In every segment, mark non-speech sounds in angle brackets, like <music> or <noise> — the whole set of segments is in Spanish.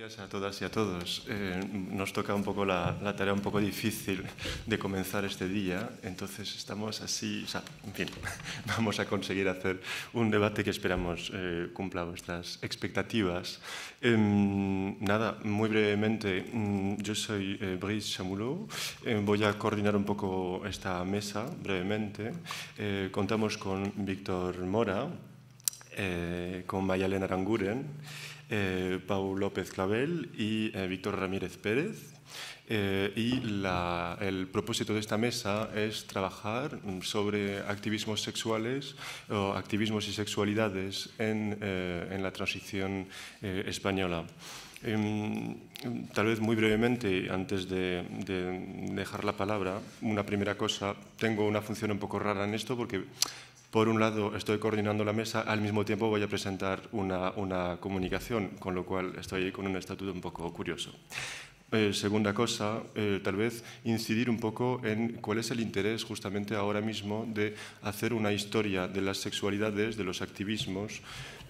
días a todas y a todos. Eh, nos toca un poco la, tarea un poco difícil de comenzar este día, entonces estamos así, o sea, en fin, <laughs> vamos a conseguir hacer un debate que esperamos eh, cumpla vuestras expectativas. Em, nada, muy brevemente, mm, yo soy eh, Brice Chamoulou, voy a coordinar un poco esta mesa brevemente. contamos con Víctor Mora, con Mayalen Aranguren eh, Pau López Clavel y eh, Víctor Ramírez Pérez. Eh, y el propósito de esta mesa es trabajar sobre activismos sexuales o activismos y sexualidades en, eh, en la transición española. Em, tal vez muy brevemente, antes de, de, dejar la palabra, una primera cosa. Tengo una función un poco rara en esto porque por un lado, estoy coordinando la mesa, al mismo tiempo voy a presentar una, una comunicación, con lo cual estoy con un estatuto un poco curioso. Eh, segunda cosa, eh, tal vez incidir un poco en cuál es el interés justamente ahora mismo de hacer una historia de las sexualidades, de los activismos,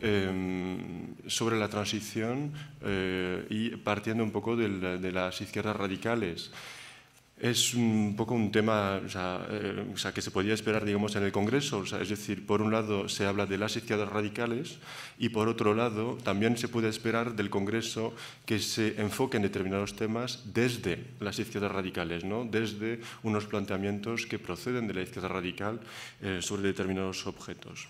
em, sobre la transición eh, y partiendo un poco de las izquierdas radicales es un poco un tema eh, que se podía esperar digamos, en el Congreso. es decir, por un lado se habla de las izquierdas radicales y por otro lado también se puede esperar del Congreso que se enfoque en determinados temas desde las izquierdas radicales, ¿no? desde unos planteamientos que proceden de la izquierda radical eh, sobre determinados objetos.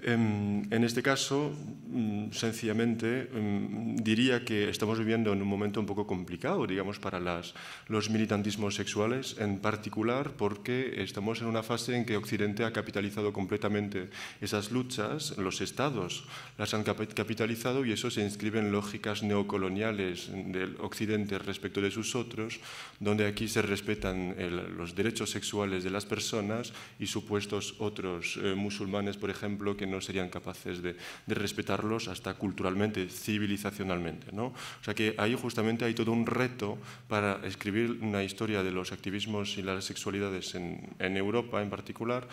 Em, en este caso, mm, sencillamente, em, diría que estamos viviendo en un momento un poco complicado, digamos, para las, los militantismos sexuales, en particular porque estamos en una fase en que Occidente ha capitalizado completamente esas luchas, los estados las han capitalizado y eso se inscribe en lógicas neocoloniales del Occidente respecto de sus otros, donde aquí se respetan los derechos sexuales de las personas y supuestos otros eh, musulmanes, por ejemplo, que no serían capaces de, respetarlos hasta culturalmente, civilizacionalmente. ¿no? O sea que ahí justamente hay todo un reto para escribir una historia de los activismos y las sexualidades en, Europa en particular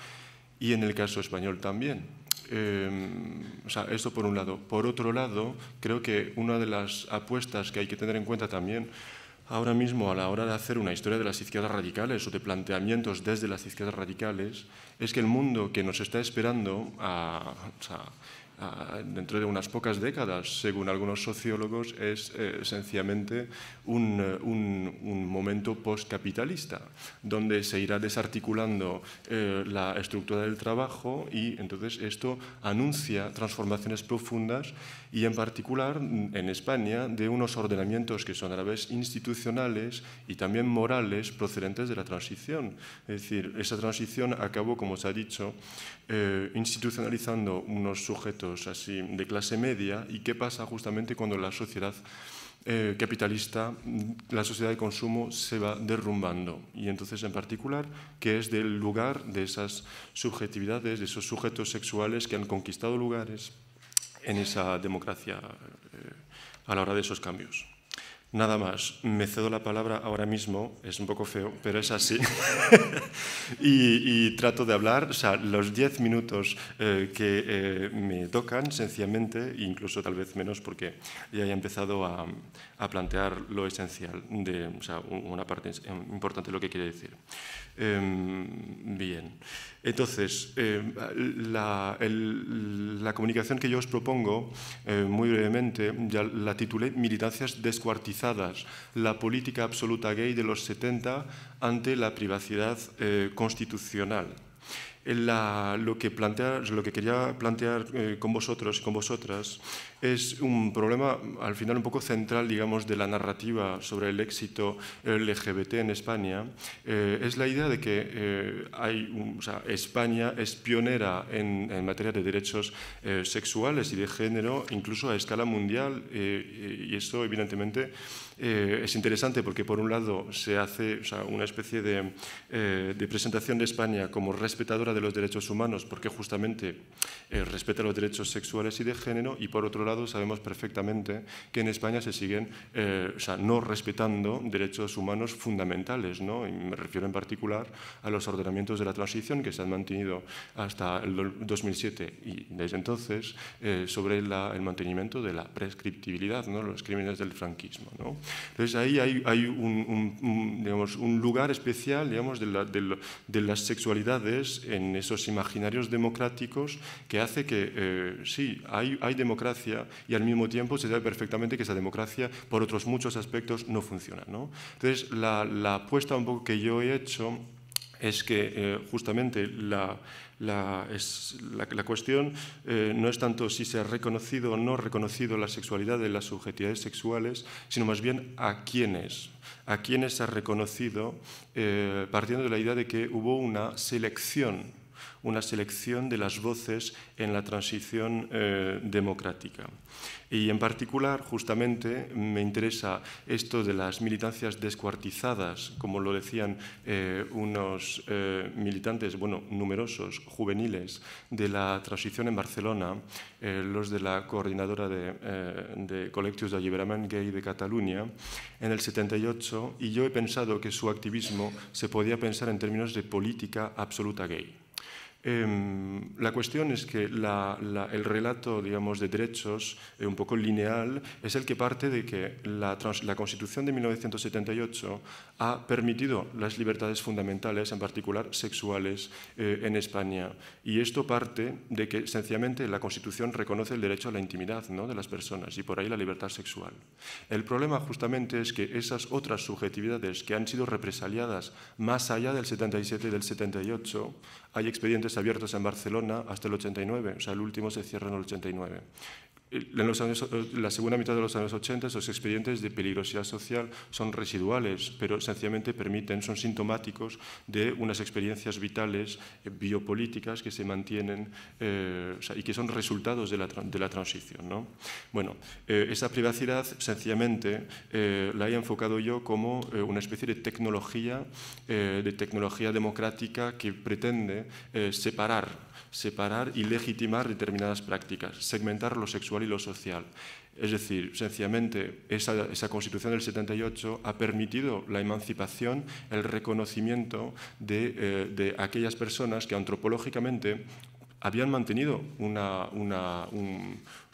y en el caso español también. Eh, o sea, esto por un lado. Por otro lado, creo que una de las apuestas que hay que tener en cuenta también ahora mismo a la hora de hacer una historia de las izquierdas radicales o de planteamientos desde las izquierdas radicales es que el mundo que nos está esperando dentro de unas pocas décadas, según algunos sociólogos, es esencialmente eh, eh, un, un, momento postcapitalista, donde se irá desarticulando eh, la estructura del trabajo y entonces esto anuncia transformaciones profundas y en particular mm, en España de unos ordenamientos que son a la vez institucionales y también morales procedentes de la transición. Es decir, esa transición acabó, como se ha dicho, eh, institucionalizando unos sujetos así de clase media y qué pasa justamente cuando la sociedad eh, capitalista, mm, la sociedad de consumo se va derrumbando. Y entonces, en particular, qué es del lugar de esas subjetividades, de esos sujetos sexuales que han conquistado lugares en esa democracia eh, a la hora de esos cambios. Nada más, me cedo la palabra ahora mismo, es un poco feo, pero es así. <laughs> y, trato de hablar, o sea, los diez minutos eh, que eh, me tocan, sencillamente, incluso tal vez menos, porque ya he empezado a, a plantear lo esencial, de, o sea, una parte importante de lo que quiere decir. Em, bien. Entonces, eh, la, comunicación que yo os propongo, eh, muy brevemente, ya la titulé Militancias descuartizadas, la política absoluta gay de los 70 ante la privacidad eh, constitucional. lo que quería plantear con vosotros y con vosotras es un problema al final un poco central, digamos, de la narrativa sobre el éxito LGBT en España, eh, es la idea de que eh, hay, España es pionera en, materia de derechos eh, sexuales y de género, incluso a escala mundial, y esto evidentemente es interesante porque por un lado se hace una especie de, de, presentación de España como respetadora de los derechos humanos porque justamente respeta los derechos sexuales y de género y por otro lado, sabemos perfectamente que en España se siguen eh, o sea, no respetando derechos humanos fundamentales. ¿no? Y me refiero en particular a los ordenamientos de la transición que se han mantenido hasta el 2007 y desde entonces eh, sobre el mantenimiento de la prescriptibilidad, ¿no? los crímenes del franquismo. ¿no? Entonces ahí hay, hay un, digamos, un, lugar especial digamos, de, las sexualidades en esos imaginarios democráticos que hace que eh, sí, hay, hay democracia y al mismo tiempo se sabe perfectamente que esa democracia por otros muchos aspectos no funciona. ¿no? Entonces la, apuesta un poco que yo he hecho es que eh, justamente la, la, es, la, cuestión eh, no es tanto si se ha reconocido o no reconocido la sexualidad de las subjetividades sexuales, sino más bien a quiénes, a quiénes se ha reconocido, eh, partiendo de la idea de que hubo una selección una selección de las voces en la transición eh, democrática. Y en particular, justamente, me interesa esto de las militancias descuartizadas, como lo decían eh, unos eh, militantes, bueno, numerosos, juveniles, de la transición en Barcelona, los de la coordinadora de, de de Alliberament Gay de Cataluña, en el 78, y yo he pensado que su activismo se podía pensar en términos de política absoluta gay Em, la cuestión es que el relato, digamos, de derechos, eh, un poco lineal, es el que parte de que la, Constitución de 1978 ha permitido las libertades fundamentales, en particular sexuales, eh, en España. Y esto parte de que, sencillamente, la Constitución reconoce el derecho a la intimidad de las personas y por ahí la libertad sexual. El problema, justamente, es que esas otras subjetividades que han sido represaliadas más allá del 77 y del 78, hay expedientes abiertos en Barcelona hasta el 89, o sea, el último se cierra en el 89. Eh, en los años, eh, la segunda mitad de los años 80 esos expedientes de peligrosidad social son residuales, pero sencillamente permiten, son sintomáticos de unas experiencias vitales eh, biopolíticas que se mantienen y que son resultados de la, transición. Bueno, esa privacidad sencillamente la he enfocado yo como una especie de tecnología, de tecnología democrática que pretende separar separar y legitimar determinadas prácticas, segmentar lo sexual y lo social. Es decir, sencillamente, esa, Constitución del 78 ha permitido la emancipación, el reconocimiento eh, de, aquellas personas que antropológicamente habían mantenido una,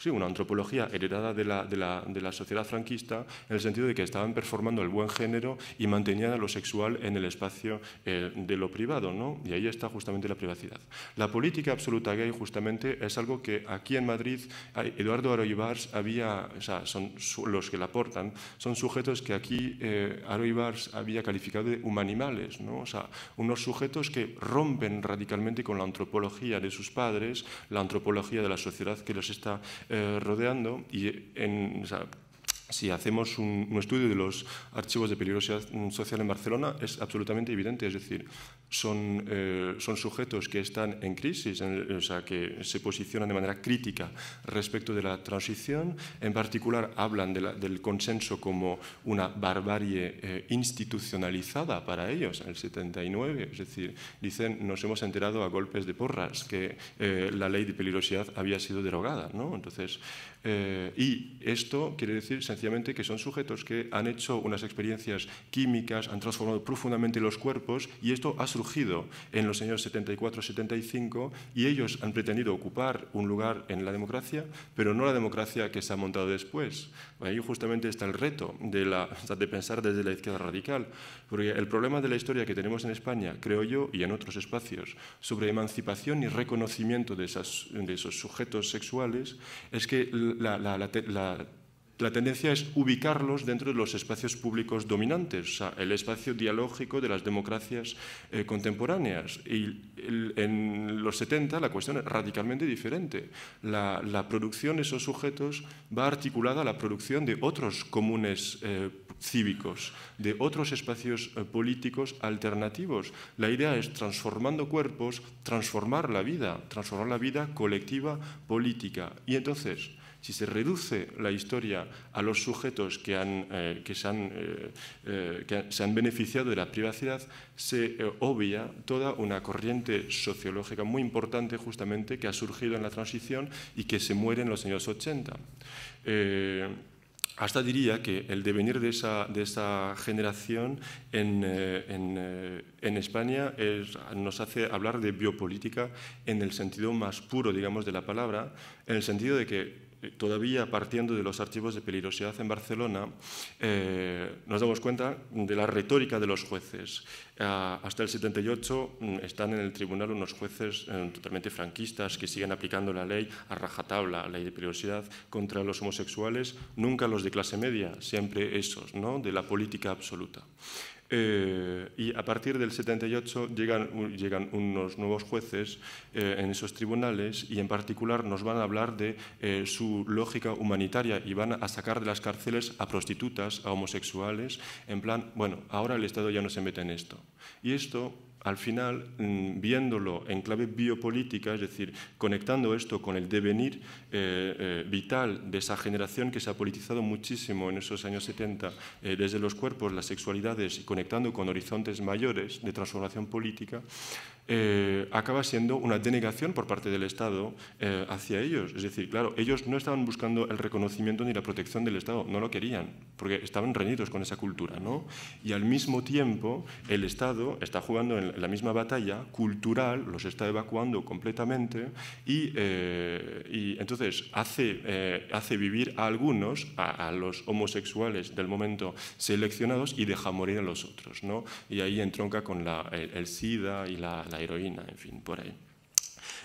sí, una antropología heredada de la, de, la, sociedad franquista, en el sentido de que estaban performando el buen género y mantenían a lo sexual en el espacio eh, de lo privado, ¿no? Y ahí está justamente la privacidad. La política absoluta gay, justamente, es algo que aquí en Madrid, Eduardo Aroibars había, o sea, son los que la aportan, son sujetos que aquí eh, Aroibars había calificado de humanimales, O sea, unos sujetos que rompen radicalmente con la antropología de sus padres, la antropología de la sociedad que los está eh, rodeando y en, o sea, si hacemos un, estudio de los archivos de peligrosidad social en Barcelona, es absolutamente evidente. Es decir, son, eh, son sujetos que están en crisis, o sea, que se posicionan de manera crítica respecto de la transición. En particular, hablan la, del consenso como una barbarie eh, institucionalizada para ellos, en el 79. Es decir, dicen, nos hemos enterado a golpes de porras que eh, la ley de peligrosidad había sido derogada. ¿no? Entonces, eh, y esto quiere decir sencillamente que son sujetos que han hecho unas experiencias químicas, han transformado profundamente los cuerpos y esto ha surgido en los años 74-75 y ellos han pretendido ocupar un lugar en la democracia, pero no la democracia que se ha montado después, Ahí justamente está el reto de, la, <laughs> de pensar desde la izquierda radical, porque el problema de la historia que tenemos en España, creo yo, y en otros espacios, sobre emancipación y reconocimiento de, esas, esos sujetos sexuales, es que la la tendencia es ubicarlos dentro de los espacios públicos dominantes, o sea, el espacio dialógico de las democracias eh, contemporáneas. Y en los 70 la cuestión es radicalmente diferente. La, producción de esos sujetos va articulada a la producción de otros comunes eh, cívicos, de otros espacios eh, políticos alternativos. La idea es transformando cuerpos, transformar la vida, transformar la vida colectiva política. Y entonces, si se reduce la historia a los sujetos que, han, eh, se, han, eh, eh, se han beneficiado de la privacidad, se obvia toda una corriente sociológica muy importante justamente que ha surgido en la transición y que se muere en los años 80. Hasta diría que el devenir de esa, de generación en, España nos hace hablar de biopolítica en el sentido más puro, digamos, de la palabra, en el sentido de que eh, todavía partiendo de los archivos de peligrosidad en Barcelona, eh, nos damos cuenta de la retórica de los jueces. Eh, hasta el 78 mm, están en el tribunal unos jueces totalmente franquistas que siguen aplicando la ley a rajatabla, la ley de peligrosidad contra los homosexuales, nunca los de clase media, siempre esos, ¿no? de la política absoluta. Eh, y a partir del 78 llegan, llegan unos nuevos jueces eh, en esos tribunales y en particular nos van a hablar de eh, su lógica humanitaria y van a sacar de las cárceles a prostitutas, a homosexuales, en plan, bueno, ahora el Estado ya no se mete en esto. Y esto al final, mm, viéndolo en clave biopolítica, es decir, conectando esto con el devenir, eh, eh, vital de esa generación que se ha politizado muchísimo en esos años 70, eh, desde los cuerpos, las sexualidades y conectando con horizontes mayores de transformación política, acaba siendo una denegación por parte del Estado hacia ellos. Es decir, claro, ellos no estaban buscando el reconocimiento ni la protección del Estado, no lo querían, porque estaban reñidos con esa cultura, ¿no? Y al mismo tiempo, el Estado está jugando en la misma batalla cultural, los está evacuando completamente y entonces eh, hace, vivir a algunos, a, los homosexuales del momento seleccionados, y deja morir a los otros. ¿no? Y ahí entronca con la, el, SIDA y la heroína, en fin, por ahí.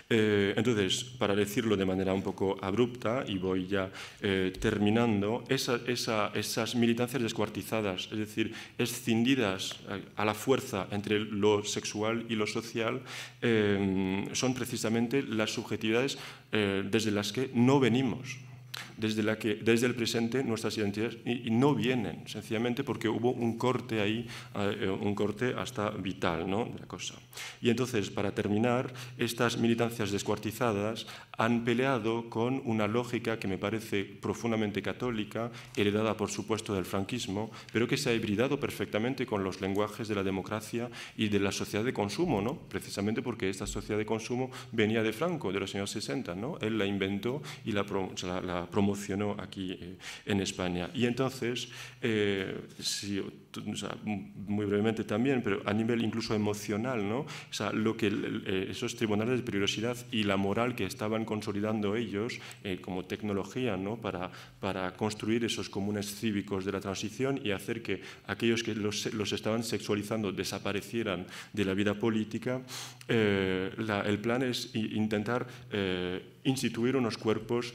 Eh, entonces, para decirlo de manera un poco abrupta, y voy ya eh, terminando, esas militancias descuartizadas, es decir, escindidas eh, a la fuerza entre lo sexual y lo social, son precisamente las subjetividades desde las que no venimos desde, la que, desde el presente nuestras identidades y, no vienen, sencillamente porque hubo un corte ahí, eh, eh, un corte hasta vital ¿no? de la cosa. Y entonces, para terminar, estas militancias descuartizadas han peleado con una lógica que me parece profundamente católica, heredada por supuesto del franquismo, pero que se ha hibridado perfectamente con los lenguajes de la democracia y de la sociedad de consumo, ¿no? precisamente porque esta sociedad de consumo venía de Franco, de los años 60, ¿no? él la inventó y la, la, la emocionó aquí eh, en España. Y entonces, eh, si muy brevemente también, pero a nivel incluso emocional, ¿no? sea, lo que eh, esos tribunales de prioridad y la moral que estaban consolidando ellos eh, como tecnología, ¿no? Para, para construir esos comunes cívicos de la transición y hacer que aquellos que los, los estaban sexualizando desaparecieran de la vida política, eh, el plan es intentar instituir unos cuerpos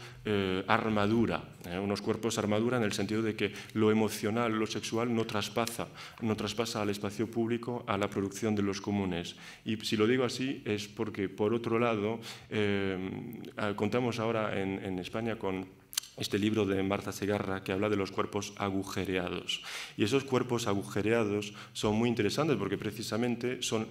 armadura, unos cuerpos armadura en el sentido de que lo emocional, lo sexual no traspasa no traspasa al espacio público a la producción de los comunes. Y si lo digo así es porque, por otro lado, eh, ah, contamos ahora en, España con este libro de Marta Segarra que habla de los cuerpos agujereados. Y esos cuerpos agujereados son muy interesantes porque precisamente son,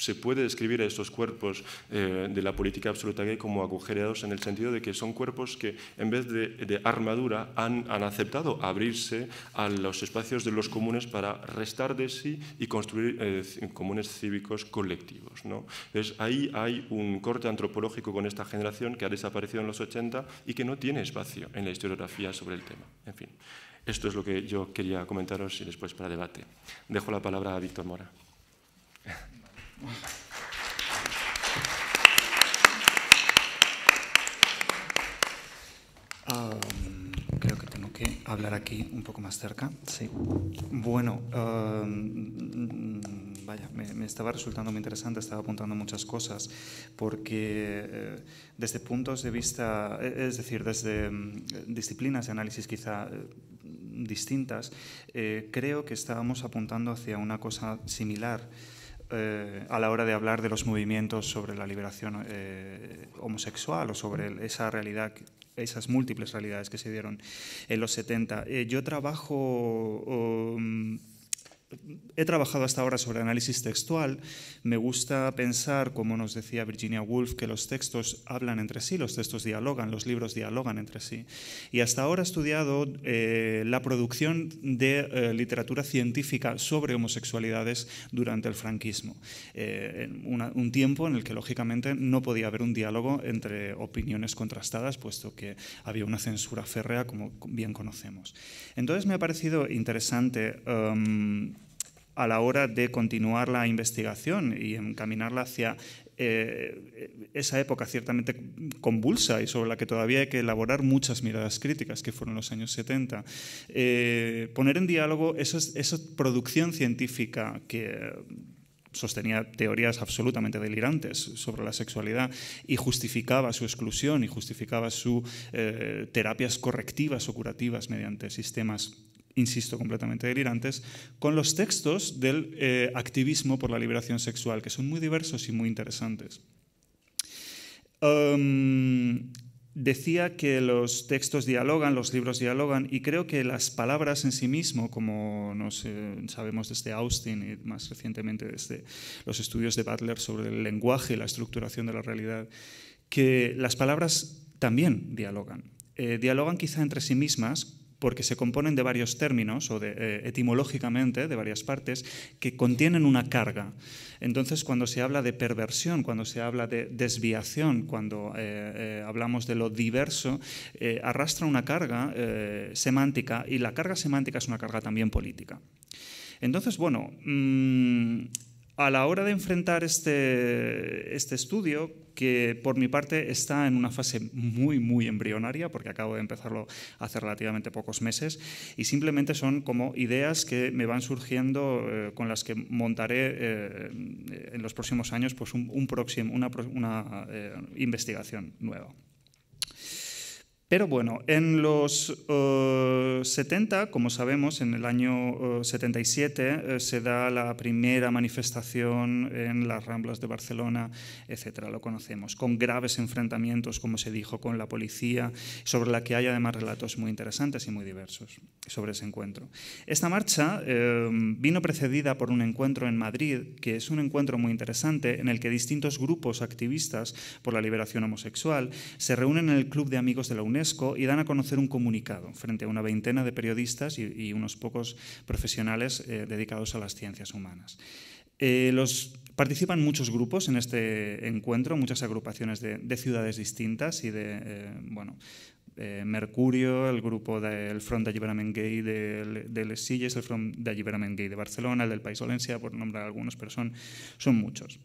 se puede describir a estos cuerpos eh, de la política absoluta gay como agujereados en el sentido de que son cuerpos que en vez de, armadura han, aceptado abrirse a los espacios de los comunes para restar de sí y construir eh, comunes cívicos colectivos. Entonces, ahí hay un corte antropológico con esta generación que ha desaparecido en los 80 y que no tiene espacio en la historiografía sobre el tema. En fin, esto es lo que yo quería comentaros y después para debate. Dejo la palabra a Víctor Mora. Um, creo que tengo que hablar aquí un poco más cerca. Sí. Bueno, um, vaya, me, estaba resultando muy interesante, estaba apuntando muchas cosas, porque eh, desde puntos de vista, e, es decir, desde mm, disciplinas de análisis quizá eh, distintas, eh, creo que estábamos apuntando hacia una cosa similar. Eh, a la hora de hablar de los movimientos sobre la liberación eh, homosexual o sobre esa realidad, esas múltiples realidades que se dieron en los 70. Eh, yo trabajo... Um, he trabajado hasta ahora sobre análisis textual. Me gusta pensar, como nos decía Virginia Woolf, que los textos hablan entre sí, los textos dialogan, los libros dialogan entre sí. Y hasta ahora he estudiado eh, la producción de eh, literatura científica sobre homosexualidades durante el franquismo. Eh, un tiempo en el que, lógicamente, no podía haber un diálogo entre opiniones contrastadas, puesto que había una censura férrea, como bien conocemos. Entonces me ha parecido interesante. Em, a la hora de continuar la investigación y encaminarla hacia eh, esa época ciertamente convulsa y sobre la que todavía hay que elaborar muchas miradas críticas, que fueron los años 70. Eh, poner en diálogo esa, producción científica que sostenía teorías absolutamente delirantes sobre la sexualidad y justificaba su exclusión y justificaba sus eh, terapias correctivas o curativas mediante sistemas insisto, completamente delirantes, con los textos del eh, activismo por la liberación sexual, que son muy diversos y muy interesantes. Em, decía que los textos dialogan, los libros dialogan, y creo que las palabras en sí mismo, como nos, sabemos desde Austin y más recientemente desde los estudios de Butler sobre el lenguaje y la estructuración de la realidad, que las palabras también dialogan. Eh, dialogan quizá entre sí mismas, porque se componen de varios términos o eh, etimológicamente de varias partes que contienen una carga. Entonces, cuando se habla de perversión, cuando se habla de desviación, cuando eh, eh, hablamos de lo diverso, arrastra una carga semántica y la carga semántica es una carga también política. Entonces, bueno, mm, a la hora de enfrentar este, este, estudio, que por mi parte está en una fase muy, muy embrionaria, porque acabo de empezarlo hace relativamente pocos meses, y simplemente son como ideas que me van surgiendo eh, con las que montaré eh, en los próximos años pues un, próximo, una, eh, investigación nueva. Pero bueno, en los 70, eh, como sabemos, en el año 77 eh, eh, se da la primera manifestación en las Ramblas de Barcelona, etcétera, lo conocemos, con graves enfrentamientos, como se dijo, con la policía, sobre la que hay además relatos muy interesantes y muy diversos sobre ese encuentro. Esta marcha vino precedida por un encuentro en Madrid, que es un encuentro muy interesante en el que distintos grupos activistas por la liberación homosexual se reúnen en el Club de Amigos de la unión y dan a conocer un comunicado frente a una veintena de periodistas y, unos pocos profesionales eh, dedicados a las ciencias humanas. Eh, los, participan muchos grupos en este encuentro, muchas agrupaciones de, ciudades distintas y de, eh, bueno, Mercurio, el grupo del Front de Alliberament Gay de, de Les Silles, el Front de Alliberament Gay de Barcelona, el del País Valencia, por nombrar algunos, pero son, son muchos.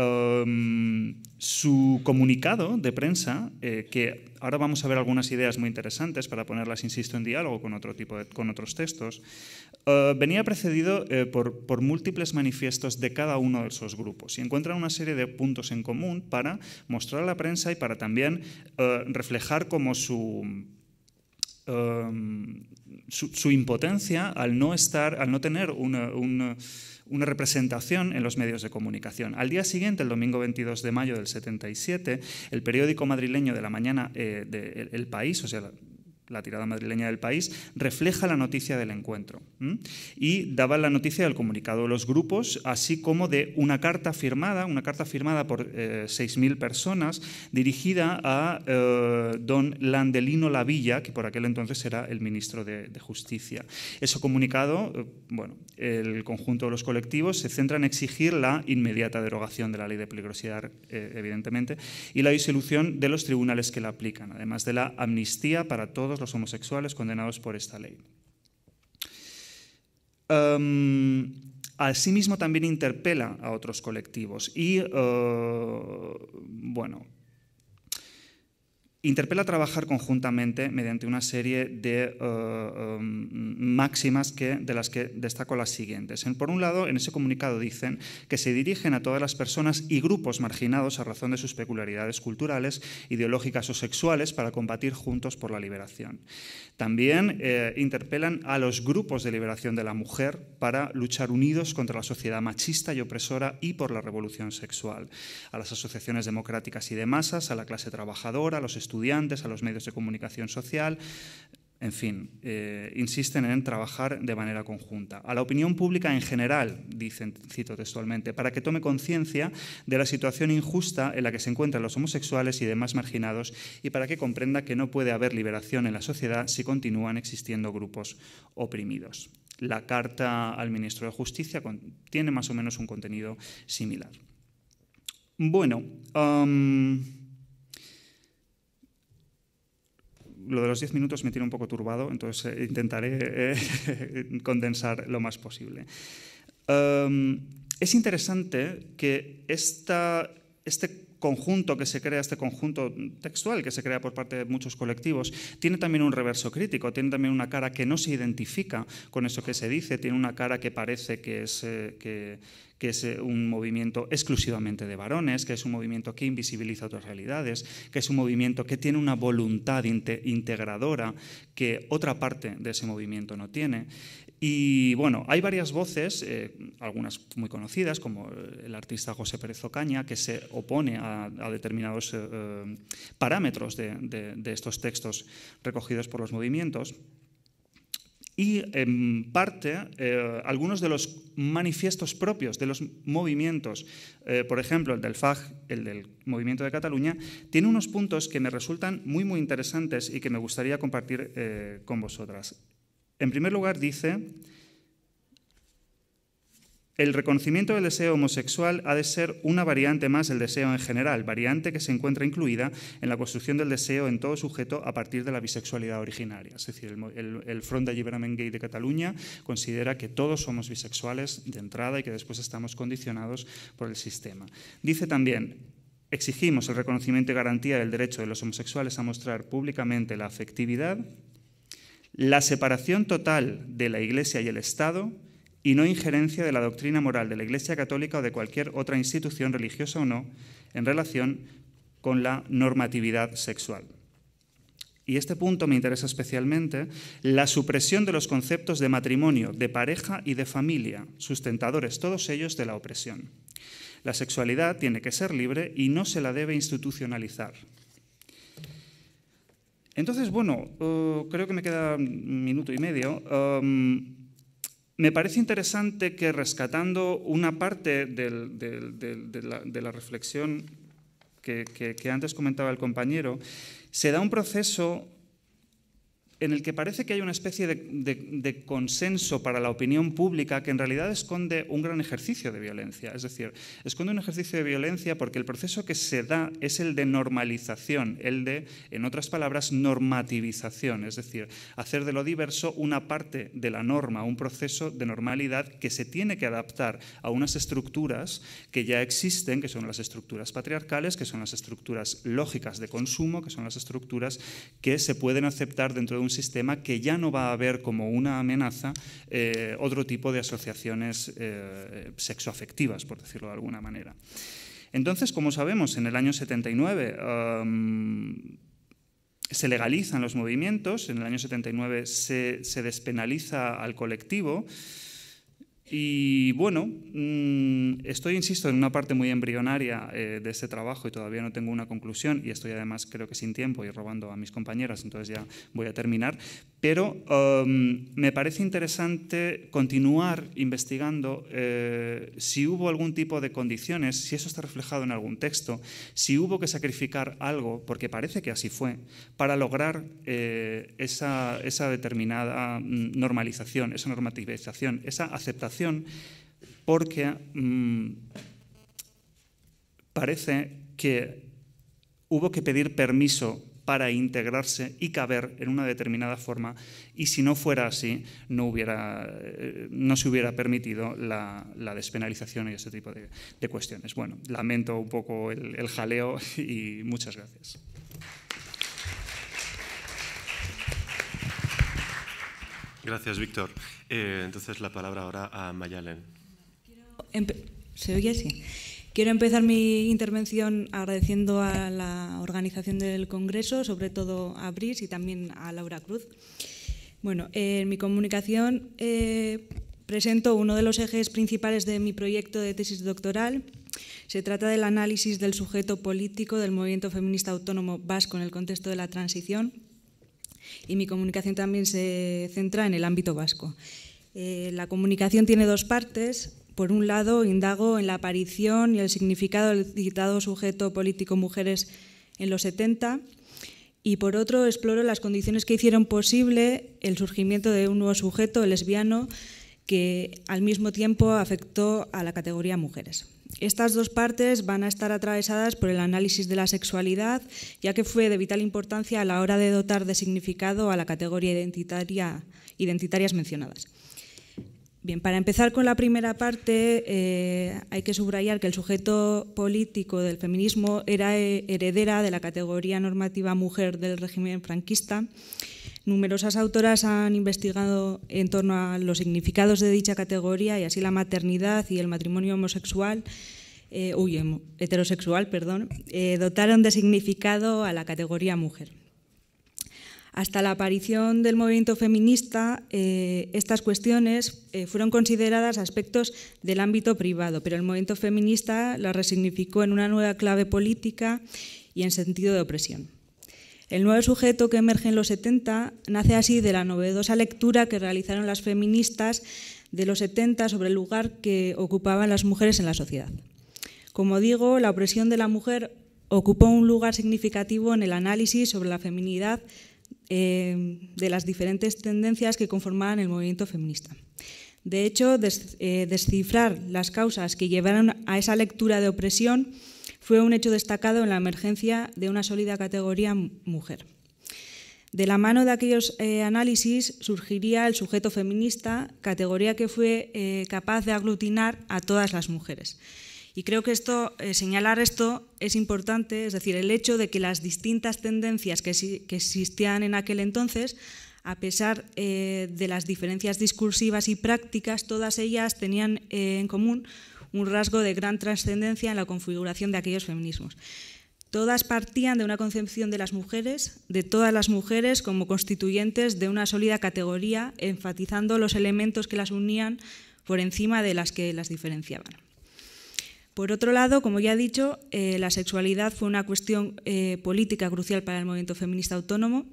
Em, su comunicado de prensa, eh, que ahora vamos a ver algunas ideas muy interesantes para ponerlas, insisto, en diálogo con, otro tipo de, con otros textos, eh, venía precedido eh, por, múltiples manifiestos de cada uno de esos grupos y encuentran una serie de puntos en común para mostrar a la prensa y para también reflejar como em, su su, impotencia al no estar, al no tener un una representación en los medios de comunicación. Al día siguiente, el domingo 22 de mayo del 77, el periódico madrileño de la mañana eh, de País, o sea, la tirada madrileña del país, refleja la noticia del encuentro y daba la noticia del comunicado de los grupos, así como de una carta firmada, una carta firmada por 6.000 eh, personas dirigida a eh, don Landelino Lavilla, que por aquel entonces era el ministro de, Justicia. Ese comunicado, eh, bueno, el conjunto de los colectivos se centra en exigir la inmediata derogación de la ley de peligrosidad, evidentemente, y la disolución de los tribunales que la aplican, además de la amnistía para todos los homosexuales condenados por esta ley. Em, asimismo, también interpela a otros colectivos y, eh, bueno, interpela a trabajar conjuntamente mediante una serie de eh, em, máximas que, de las que destaco las siguientes. por un lado, en ese comunicado dicen que se dirigen a todas las personas y grupos marginados a razón de sus peculiaridades culturales, ideológicas o sexuales para combatir juntos por la liberación. También eh, interpelan a los grupos de liberación de la mujer para luchar unidos contra la sociedad machista y opresora y por la revolución sexual, a las asociaciones democráticas y de masas, a la clase trabajadora, a los estudiantes, estudiantes, a los medios de comunicación social, en fin, eh, insisten en trabajar de manera conjunta. A la opinión pública en general, dicen, cito textualmente, para que tome conciencia de la situación injusta en la que se encuentran los homosexuales y demás marginados y para que comprenda que no puede haber liberación en la sociedad si continúan existiendo grupos oprimidos. La carta al ministro de Justicia tiene más o menos un contenido similar. Bueno. lo de los 10 minutos me tiene un poco turbado, entonces eh, intentaré eh, <laughs> condensar lo más posible. Em, es interesante que esta, este conjunto que se crea, este conjunto textual que se crea por parte de muchos colectivos, tiene también un reverso crítico, tiene también una cara que no se identifica con eso que se dice, tiene una cara que parece que es, eh, que, es eh, un movimiento exclusivamente de varones, que es un movimiento que invisibiliza otras realidades, que es un movimiento que tiene una voluntad integradora que otra parte de ese movimiento no tiene, y bueno, hay varias voces, eh, algunas muy conocidas, como eh, el artista José Pérez Ocaña, que se opone a, determinados eh, parámetros de, estos textos recogidos por los movimientos. Y en parte, algunos de los manifiestos propios de los movimientos, por ejemplo, el del FAG, el del Movimiento de Cataluña, tiene unos puntos que me resultan muy, muy interesantes y que me gustaría compartir con vosotras. En primer lugar, dice, el reconocimiento del deseo homosexual ha de ser una variante más del deseo en general, variante que se encuentra incluida en la construcción del deseo en todo sujeto a partir de la bisexualidad originaria. Es decir, el, Front de Gay de Cataluña considera que todos somos bisexuales de entrada y que después estamos condicionados por el sistema. Dice también, exigimos el reconocimiento y garantía del derecho de los homosexuales a mostrar públicamente la afectividad la separación total de la Iglesia y el Estado y no injerencia de la doctrina moral de la Iglesia Católica o de cualquier otra institución religiosa o no en relación con la normatividad sexual. Y este punto me interesa especialmente, la supresión de los conceptos de matrimonio, de pareja y de familia, sustentadores todos ellos de la opresión. La sexualidad tiene que ser libre y no se la debe institucionalizar. Entonces, bueno, eh, creo que me queda un minuto y medio. Em, me parece interesante que rescatando una parte de, la, reflexión que antes comentaba el compañero, se da un proceso en el que parece que hay una especie de, consenso para la opinión pública que en realidad esconde un gran ejercicio de violencia. Es decir, esconde un ejercicio de violencia porque el proceso que se da es el de normalización, el de, en otras palabras, normativización. Es decir, hacer de lo diverso una parte de la norma, un proceso de normalidad que se tiene que adaptar a unas estructuras que ya existen, que son las estructuras patriarcales, que son las estructuras lógicas de consumo, que son las estructuras que se pueden aceptar dentro de un sistema que ya no va a haber como una amenaza eh, otro tipo de asociaciones eh, sexoafectivas, por decirlo de alguna manera. Entonces, como sabemos, en el año 79 se legalizan los movimientos, en el año 79 se despenaliza al colectivo. Y bueno, mm, estoy, insisto, en una parte muy embrionaria eh, de este trabajo y todavía no tengo una conclusión y estoy además creo que sin tiempo y robando a mis compañeras, entonces ya voy a terminar. Pero um, me parece interesante continuar investigando eh, si hubo algún tipo de condiciones, si eso está reflejado en algún texto, si hubo que sacrificar algo, porque parece que así fue, para lograr eh, esa, determinada mm, normalización, esa normativización, esa aceptación, porque mm, parece que hubo que pedir permiso para integrarse y caber en una determinada forma y si no fuera así no, hubiera, eh, no se hubiera permitido la, despenalización y ese tipo de, cuestiones. Bueno, lamento un poco el, jaleo y muchas gracias. Gracias, Víctor. Eh, entonces la palabra ahora a Mayalen. ¿Se oye así? Quiero empezar mi intervención agradeciendo a la organización del Congreso, sobre todo a Bris y también a Laura Cruz. Bueno, en mi comunicación eh, presento uno de los ejes principales de mi proyecto de tesis doctoral. Se trata del análisis del sujeto político del movimiento feminista autónomo vasco en el contexto de la transición y mi comunicación también se centra en el ámbito vasco. Eh, la comunicación tiene dos partes. Por un lado, indago en la aparición y el significado del citado sujeto político Mujeres en los 70 y por otro, exploro las condiciones que hicieron posible el surgimiento de un nuevo sujeto el lesbiano que al mismo tiempo afectó a la categoría mujeres. Estas dos partes van a estar atravesadas por el análisis de la sexualidad, ya que fue de vital importancia a la hora de dotar de significado a la categoría identitaria, identitarias mencionadas para empezar con la primera parte, eh, hay que subrayar que el sujeto político del feminismo era eh, heredera de la categoría normativa mujer del régimen franquista. Numerosas autoras han investigado en torno a los significados de dicha categoría y así la maternidad y el matrimonio homosexual, eh, heterosexual, perdón, dotaron de significado a la categoría mujer. Hasta la aparición del movimiento feminista, eh, estas cuestiones eh, fueron consideradas aspectos del ámbito privado, pero el movimiento feminista las resignificó en una nueva clave política y en sentido de opresión. El nuevo sujeto que emerge en los 70 nace así de la novedosa lectura que realizaron las feministas de los 70 sobre el lugar que ocupaban las mujeres en la sociedad. Como digo, la opresión de la mujer ocupó un lugar significativo en el análisis sobre la feminidad Em, de las diferentes tendencias que conformaban el movimiento feminista. De hecho, eh, descifrar las causas que llevaron a esa lectura de opresión fue un hecho destacado en la emergencia de una sólida categoría mujer. De la mano de aquellos eh, análisis surgiría el sujeto feminista, categoría que fue eh, capaz de aglutinar a todas las mujeres. Y creo que esto, eh, señalar esto es importante, es decir, el hecho de que las distintas tendencias que, existían en aquel entonces, a pesar eh, de las diferencias discursivas y prácticas, todas ellas tenían eh, en común un rasgo de gran trascendencia en la configuración de aquellos feminismos. Todas partían de una concepción de las mujeres, de todas las mujeres como constituyentes de una sólida categoría, enfatizando los elementos que las unían por encima de las que las diferenciaban. Por otro lado, como ya he dicho, eh, la sexualidad fue una cuestión eh, política crucial para el movimiento feminista autónomo.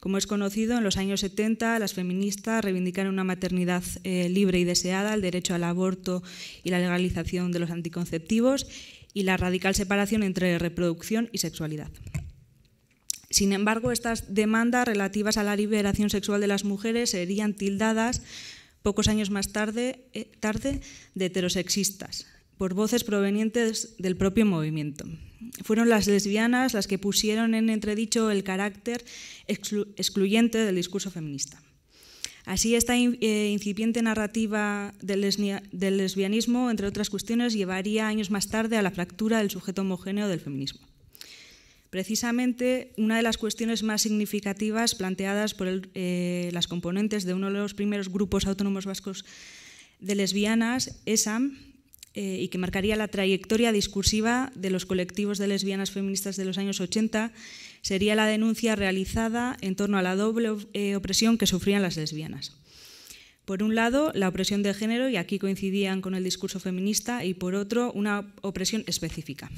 Como es conocido, en los años 70 las feministas reivindicaron una maternidad eh, libre y deseada, el derecho al aborto y la legalización de los anticonceptivos y la radical separación entre reproducción y sexualidad. Sin embargo, estas demandas relativas a la liberación sexual de las mujeres serían tildadas pocos años más tarde de heterosexistas, por voces provenientes del propio movimiento. Fueron las lesbianas las que pusieron en entredicho el carácter excluyente del discurso feminista. Así, esta eh, incipiente narrativa del, lesbianismo, entre otras cuestiones, llevaría años más tarde a la fractura del sujeto homogéneo del feminismo. Precisamente, una de las cuestiones más significativas planteadas por eh, las componentes de uno de los primeros grupos autónomos vascos de lesbianas, ESAM, eh, y que marcaría la trayectoria discursiva de los colectivos de lesbianas feministas de los años 80 sería la denuncia realizada en torno a la doble eh, opresión que sufrían las lesbianas. Por un lado, la opresión de género, y aquí coincidían con el discurso feminista, y por otro, una opresión específica.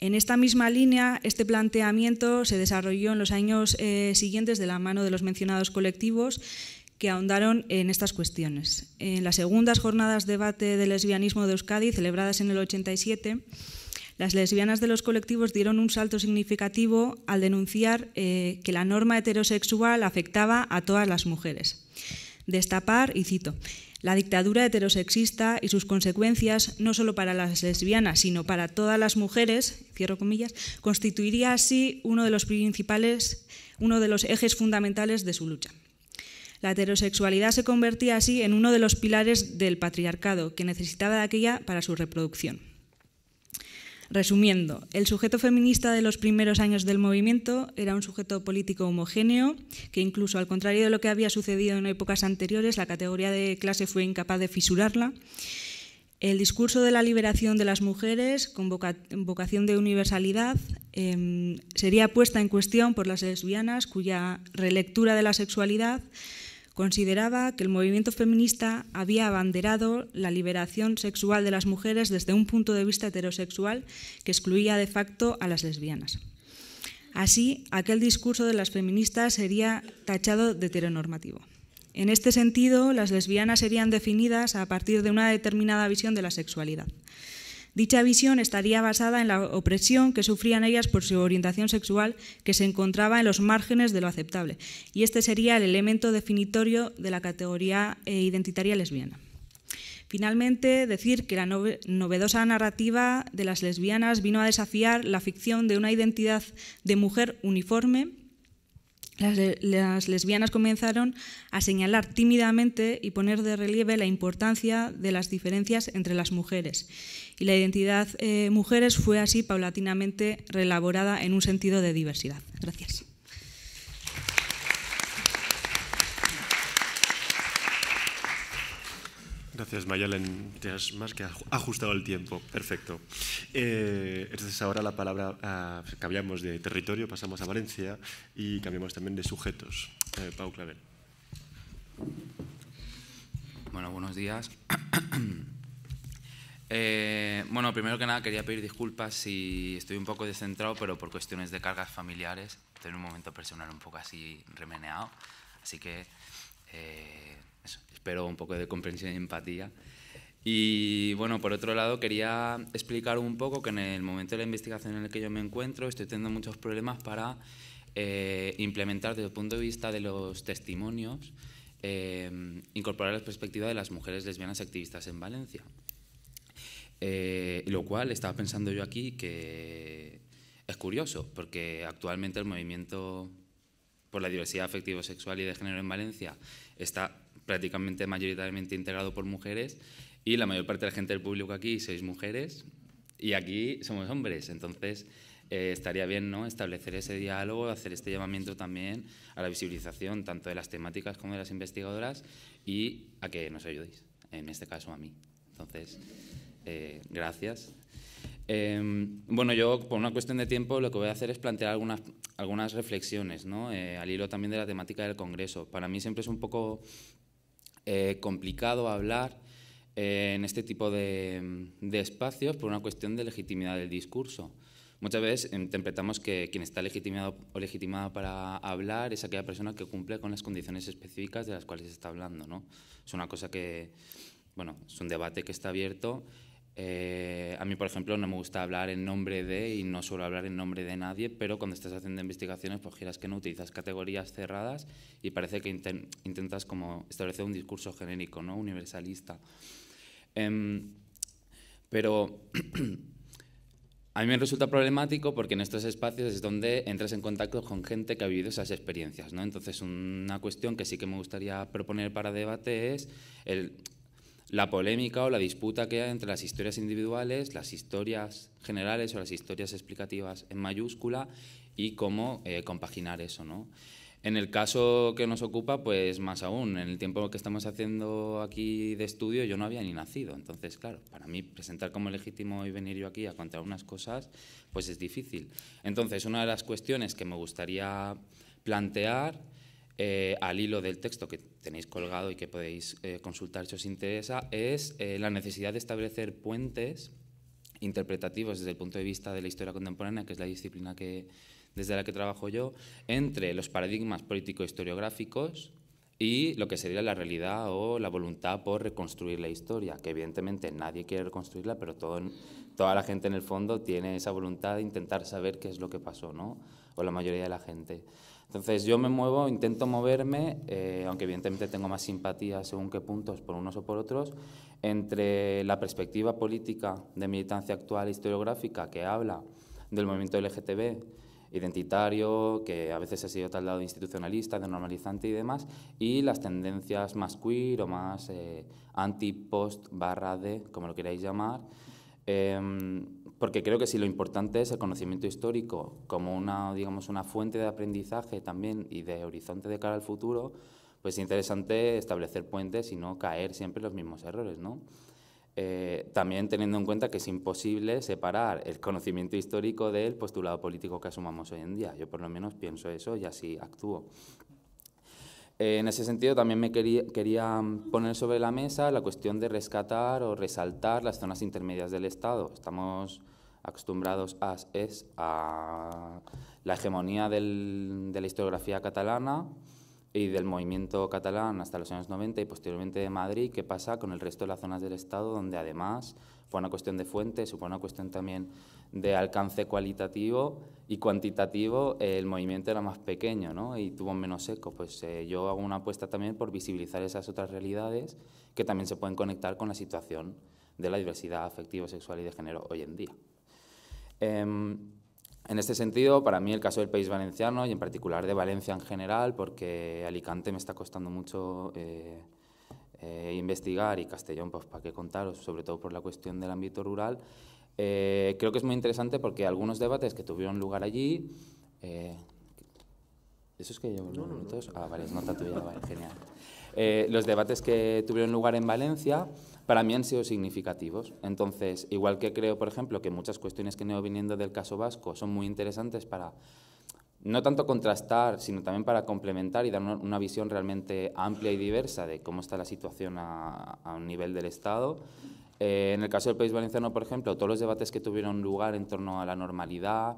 En esta misma línea, este planteamiento se desarrolló en los años eh, siguientes de la mano de los mencionados colectivos que ahondaron en estas cuestiones. En las segundas jornadas de debate del lesbianismo de Euskadi, celebradas en el 87, las lesbianas de los colectivos dieron un salto significativo al denunciar eh, que la norma heterosexual afectaba a todas las mujeres. Destapar, y cito, la dictadura heterosexista y sus consecuencias, no solo para las lesbianas, sino para todas las mujeres, cierro comillas, constituiría así uno de los principales, uno de los ejes fundamentales de su lucha. La heterosexualidad se convertía así en uno de los pilares del patriarcado, que necesitaba aquella para su reproducción. Resumiendo, el sujeto feminista de los primeros años del movimiento era un sujeto político homogéneo, que incluso al contrario de lo que había sucedido en épocas anteriores, la categoría de clase fue incapaz de fisurarla. El discurso de la liberación de las mujeres, con vocación de universalidad, em, sería puesta en cuestión por las lesbianas, cuya relectura de la sexualidad consideraba que el movimiento feminista había abanderado la liberación sexual de las mujeres desde un punto de vista heterosexual que excluía de facto a las lesbianas. Así, aquel discurso de las feministas sería tachado de heteronormativo. En este sentido, las lesbianas serían definidas a partir de una determinada visión de la sexualidad. Dicha visión estaría basada en la opresión que sufrían ellas por su orientación sexual que se encontraba en los márgenes de lo aceptable, y este sería el elemento definitorio de la categoría eh, identitaria lesbiana. Finalmente, decir que la novedosa narrativa de las lesbianas vino a desafiar la ficción de una identidad de mujer uniforme las, lesbianas comenzaron a señalar tímidamente y poner de relieve la importancia de las diferencias entre las mujeres. Y la identidad eh, mujeres fue así paulatinamente reelaborada en un sentido de diversidad. Gracias. Gracias, Mayalen. Te has más que ajustado el tiempo. Perfecto. Eh, entonces, ahora la palabra, ah, cambiamos de territorio, pasamos a Valencia y cambiamos también de sujetos. Eh, Pau Clavel. Bueno, buenos días. <coughs> Eh, bueno, primero que nada quería pedir disculpas si estoy un poco descentrado, pero por cuestiones de cargas familiares, estoy en un momento personal un poco así remeneado, así que eh, espero un poco de comprensión y empatía. Y bueno, por otro lado, quería explicar un poco que en el momento de la investigación en el que yo me encuentro estoy teniendo muchos problemas para eh, implementar desde el punto de vista de los testimonios, eh, incorporar la perspectiva de las mujeres lesbianas activistas en Valencia. Eh, lo cual estaba pensando yo aquí que es curioso, porque actualmente el movimiento por la diversidad afectivo-sexual y de género en Valencia está prácticamente mayoritariamente integrado por mujeres y la mayor parte de la gente del público aquí sois mujeres y aquí somos hombres. Entonces, eh, estaría bien ¿no? establecer ese diálogo, hacer este llamamiento también a la visibilización tanto de las temáticas como de las investigadoras y a que nos ayudéis, en este caso a mí. Entonces, eh, gracias. Em, bueno, yo por una cuestión de tiempo lo que voy a hacer es plantear algunas, algunas reflexiones, ¿no? Eh, al hilo también de la temática del Congreso. Para mí siempre es un poco eh, complicado hablar eh, en este tipo de, espacios por una cuestión de legitimidad del discurso. Muchas veces em, interpretamos que quien está legitimado o legitimada para hablar es aquella persona que cumple con las condiciones específicas de las cuales se está hablando. ¿no? Es una cosa que, bueno, es un debate que está abierto eh, a mí, por ejemplo, no me gusta hablar en nombre de y no suelo hablar en nombre de nadie, pero cuando estás haciendo investigaciones, pues giras que no utilizas categorías cerradas y parece que intentas como establecer un discurso genérico, ¿no? universalista. Em, pero <clears throat> a mí me resulta problemático porque en estos espacios es donde entras en contacto con gente que ha vivido esas experiencias. ¿no? Entonces, una cuestión que sí que me gustaría proponer para debate es el, la polémica o la disputa que hay entre las historias individuales, las historias generales o las historias explicativas en mayúscula y cómo eh, compaginar eso, ¿no? En el caso que nos ocupa, pues más aún, en el tiempo que estamos haciendo aquí de estudio yo no había ni nacido, entonces claro, para mí presentar como legítimo y venir yo aquí a contar unas cosas, pues es difícil. Entonces, una de las cuestiones que me gustaría plantear eh, al hilo del texto que tenéis colgado y que podéis eh, consultar si os interesa, es eh, la necesidad de establecer puentes interpretativos desde el punto de vista de la historia contemporánea, que es la disciplina que, desde la que trabajo yo, entre los paradigmas político-historiográficos y lo que sería la realidad o la voluntad por reconstruir la historia, que evidentemente nadie quiere reconstruirla, pero toda la gente en el fondo tiene esa voluntad de intentar saber qué es lo que pasó, ¿no? o la mayoría de la gente. Entonces yo me muevo, intento moverme, eh, aunque evidentemente tengo más simpatía según qué puntos por unos o por otros, entre la perspectiva política de militancia actual historiográfica que habla del movimiento LGTB identitario, que a veces ha sido tal de institucionalista, de normalizante y demás, y las tendencias más queer o más eh, anti-post barra de, como lo queráis llamar. Em, porque creo que si lo importante es el conocimiento histórico como una, digamos, una fuente de aprendizaje también y de horizonte de cara al futuro, pues es interesante establecer puentes y no caer siempre en los mismos errores, eh, también teniendo en cuenta que es imposible separar el conocimiento histórico del postulado político que asumamos hoy en día. Yo por lo menos pienso eso y así actúo. Eh, en ese sentido, también me quería, mm, poner sobre la mesa la cuestión de rescatar o resaltar las zonas intermedias del Estado. Estamos acostumbrados a, es, a la hegemonía de la historiografía catalana y del movimiento catalán hasta los años 90 y posteriormente de Madrid, qué pasa con el resto de las zonas del Estado, donde además fue una cuestión de fuentes, fue una cuestión también de alcance cualitativo y cuantitativo el movimiento era más pequeño ¿no? y tuvo menos eco. Pues eh, yo hago una apuesta también por visibilizar esas otras realidades que también se pueden conectar con la situación de la diversidad afectiva, sexual y de género hoy en día. Em, en este sentido, para mí el caso del País Valenciano y en particular de Valencia en general, porque Alicante me está costando mucho eh, eh, investigar y Castellón, pues para qué contaros, sobre todo por la cuestión del ámbito rural, eh, creo que es muy interesante porque algunos debates que tuvieron lugar allí... Eh, ¿Eso es que llevo unos minutos? Ah, vale, es nota tuya, vale, genial. Eh, los debates que tuvieron lugar en Valencia para mí han sido significativos. Entonces, igual que creo, por ejemplo, que muchas cuestiones que han ido viniendo del caso vasco son muy interesantes para no tanto contrastar, sino también para complementar y dar una, visión realmente amplia y diversa de cómo está la situación a, a un nivel del Estado. Eh, en el caso del País Valenciano, por ejemplo, todos los debates que tuvieron lugar en torno a la normalidad,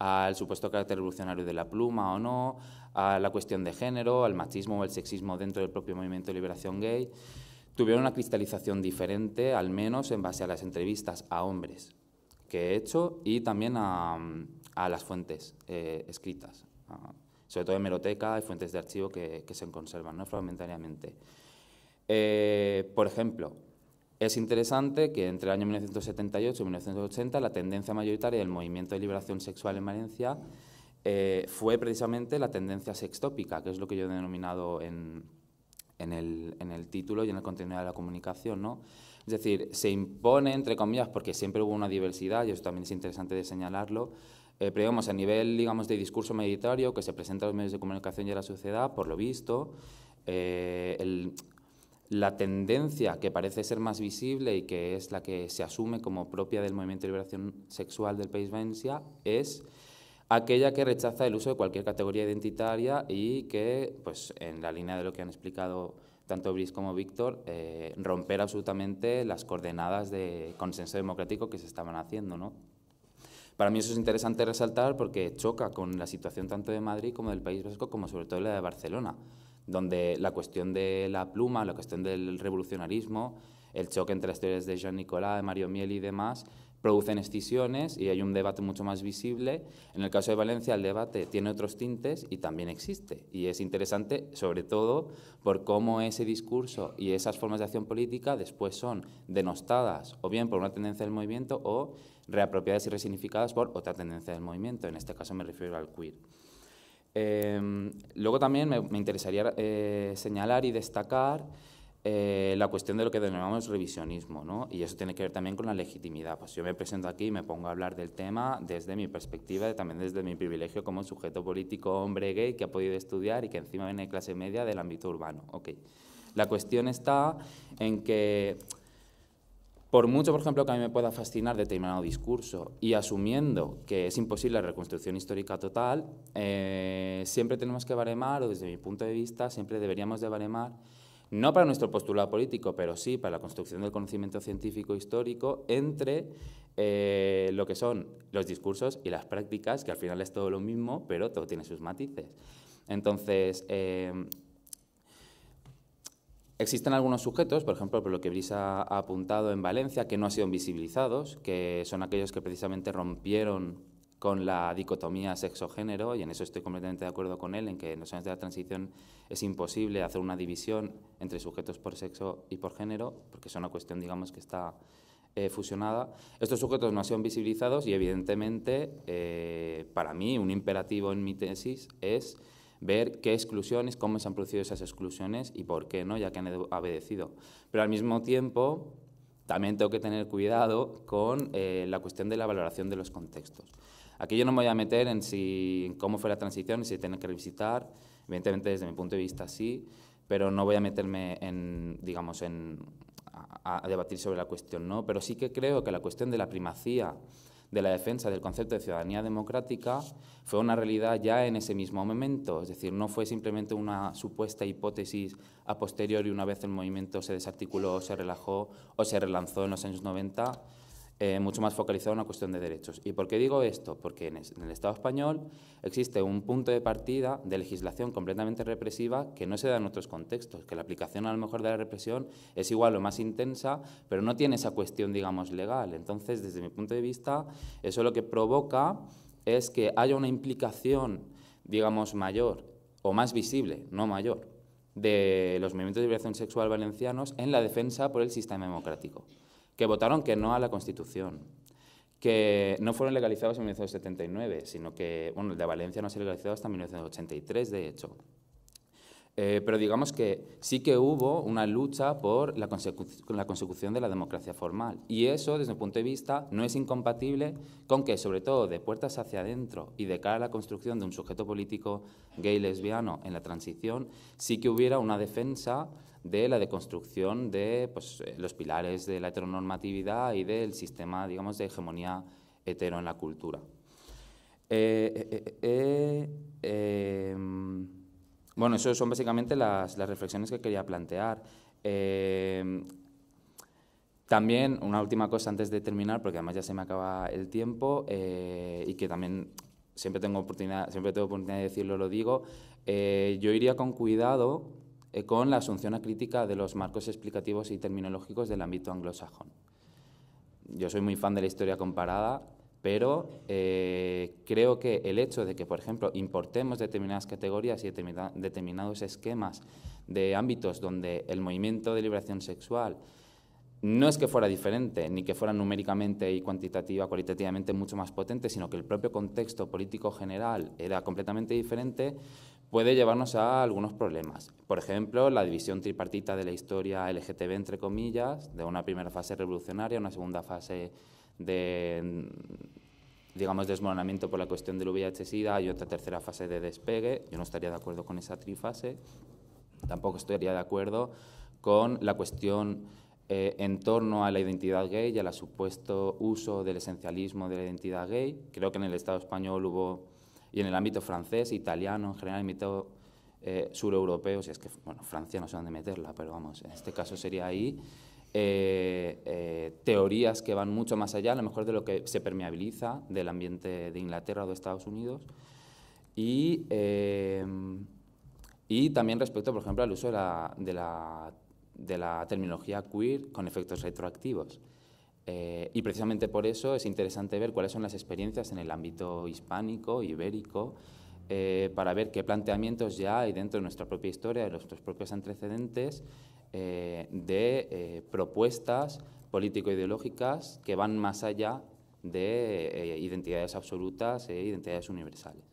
al supuesto carácter revolucionario de la pluma o no, a la cuestión de género, al machismo o el sexismo dentro del propio movimiento de liberación gay, tuvieron una cristalización diferente, al menos en base a las entrevistas a hombres que he hecho y también a, las fuentes eh, escritas, sobre todo hemeroteca y fuentes de archivo que, se conservan ¿no? fragmentariamente. Eh, por ejemplo, es interesante que entre el año 1978 y 1980 la tendencia mayoritaria del movimiento de liberación sexual en Valencia eh, fue precisamente la tendencia sextópica, que es lo que yo he denominado en, el, título y en el contenido de la comunicación. ¿no? Es decir, se impone, entre comillas, porque siempre hubo una diversidad, y eso también es interesante de señalarlo, eh, pero digamos, a nivel digamos, de discurso meditario que se presenta a los medios de comunicación y a la sociedad, por lo visto, eh, el, la tendencia que parece ser más visible y que es la que se asume como propia del movimiento de liberación sexual del País Valencia es aquella que rechaza el uso de cualquier categoría identitaria y que, pues, en la línea de lo que han explicado tanto Brice como Víctor, eh, romper absolutamente las coordenadas de consenso democrático que se estaban haciendo, ¿no? Para mí eso es interesante resaltar porque choca con la situación tanto de Madrid como del País Vasco, como sobre todo la de Barcelona donde la cuestión de la pluma, la cuestión del revolucionarismo, el choque entre las teorías de Jean Nicolas, de Mario Miel y demás, producen excisiones y hay un debate mucho más visible. En el caso de Valencia, el debate tiene otros tintes y también existe. Y es interesante, sobre todo, por cómo ese discurso y esas formas de acción política después son denostadas o bien por una tendencia del movimiento o reapropiadas y resignificadas por otra tendencia del movimiento. En este caso me refiero al queer. Eh, luego también me, me interesaría eh, señalar y destacar eh, la cuestión de lo que denominamos revisionismo, ¿no? y eso tiene que ver también con la legitimidad. Pues yo me presento aquí y me pongo a hablar del tema desde mi perspectiva, también desde mi privilegio como sujeto político hombre gay que ha podido estudiar y que encima viene de clase media del ámbito urbano. Okay. La cuestión está en que por mucho, por ejemplo, que a mí me pueda fascinar determinado discurso y asumiendo que es imposible la reconstrucción histórica total, eh, siempre tenemos que baremar, o desde mi punto de vista, siempre deberíamos de baremar, no para nuestro postulado político, pero sí para la construcción del conocimiento científico histórico entre eh, lo que son los discursos y las prácticas, que al final es todo lo mismo, pero todo tiene sus matices. Entonces, eh, Existen algunos sujetos, por ejemplo, por lo que Brisa ha apuntado en Valencia, que no han sido visibilizados, que son aquellos que precisamente rompieron con la dicotomía sexo-género, y en eso estoy completamente de acuerdo con él, en que en los años de la transición es imposible hacer una división entre sujetos por sexo y por género, porque es una cuestión, digamos, que está eh, fusionada. Estos sujetos no han sido visibilizados y, evidentemente, eh, para mí, un imperativo en mi tesis es ver qué exclusiones, cómo se han producido esas exclusiones y por qué, ¿no? ya que han obedecido. Pero al mismo tiempo, también tengo que tener cuidado con eh, la cuestión de la valoración de los contextos. Aquí yo no me voy a meter en, si, cómo fue la transición si tienen que revisitar, evidentemente desde mi punto de vista sí, pero no voy a meterme en, digamos, en, a, a debatir sobre la cuestión, ¿no? Pero sí que creo que la cuestión de la primacía de la defensa del concepto de ciudadanía democrática fue una realidad ya en ese mismo momento, es decir, no fue simplemente una supuesta hipótesis a posteriori una vez el movimiento se desarticuló, se relajó o se relanzó en los años 90, eh, mucho más focalizado en una cuestión de derechos. ¿Y por qué digo esto? Porque en, en, el Estado español existe un punto de partida de legislación completamente represiva que no se da en otros contextos, que la aplicación a lo mejor de la represión es igual o más intensa, pero no tiene esa cuestión, digamos, legal. Entonces, desde mi punto de vista, eso lo que provoca es que haya una implicación, digamos, mayor o más visible, no mayor, de los movimientos de liberación sexual valencianos en la defensa por el sistema democrático que votaron que no a la Constitución, que no fueron legalizados en 1979, sino que, bueno, el de Valencia no se legalizó hasta 1983, de hecho. Eh, pero digamos que sí que hubo una lucha por la, la, consecución de la democracia formal. Y eso, desde mi punto de vista, no es incompatible con que, sobre todo de puertas hacia adentro y de cara a la construcción de un sujeto político gay lesbiano en la transición, sí que hubiera una defensa de la deconstrucción de pues, eh, los pilares de la heteronormatividad y del sistema, digamos, de hegemonía hetero en la cultura. Eh, eh, em, bueno, esas son básicamente las, reflexiones que quería plantear. Em, también una última cosa antes de terminar, porque además ya se me acaba el tiempo y que también siempre tengo oportunidad, siempre tengo oportunidad de decirlo, lo digo. yo iría con cuidado eh, con la asunción acrítica de los marcos explicativos y terminológicos del ámbito anglosajón. Yo soy muy fan de la historia comparada, pero eh, creo que el hecho de que, por ejemplo, importemos determinadas categorías y determinados esquemas de ámbitos donde el movimiento de liberación sexual no es que fuera diferente, ni que fuera numéricamente y cuantitativa, cualitativamente mucho más potente, sino que el propio contexto político general era completamente diferente, puede llevarnos a algunos problemas. Por ejemplo, la división tripartita de la historia LGTB, entre comillas, de una primera fase revolucionaria, una segunda fase de, digamos, desmoronamiento por la cuestión del VIH-Sida y otra tercera fase de despegue. Yo no estaría de acuerdo con esa trifase. Tampoco estaría de acuerdo con la cuestión eh, en torno a la identidad gay y al supuesto uso del esencialismo de la identidad gay. Creo que en el Estado español hubo y en el ámbito francés, italiano, en general, en el ámbito eh, sureuropeo, si es que, bueno, Francia no se sé a meterla, pero vamos, en este caso sería ahí, eh, eh, teorías que van mucho más allá, a lo mejor de lo que se permeabiliza del ambiente de Inglaterra o de Estados Unidos. Y, eh, y también respecto, por ejemplo, al uso de la, de la, de la terminología queer con efectos retroactivos. Eh, y precisamente por eso es interesante ver cuáles son las experiencias en el ámbito hispánico, ibérico, eh, para ver qué planteamientos ya hay dentro de nuestra propia historia, de nuestros propios antecedentes, eh, de propuestas político-ideológicas que van más allá de identidades absolutas e identidades universales.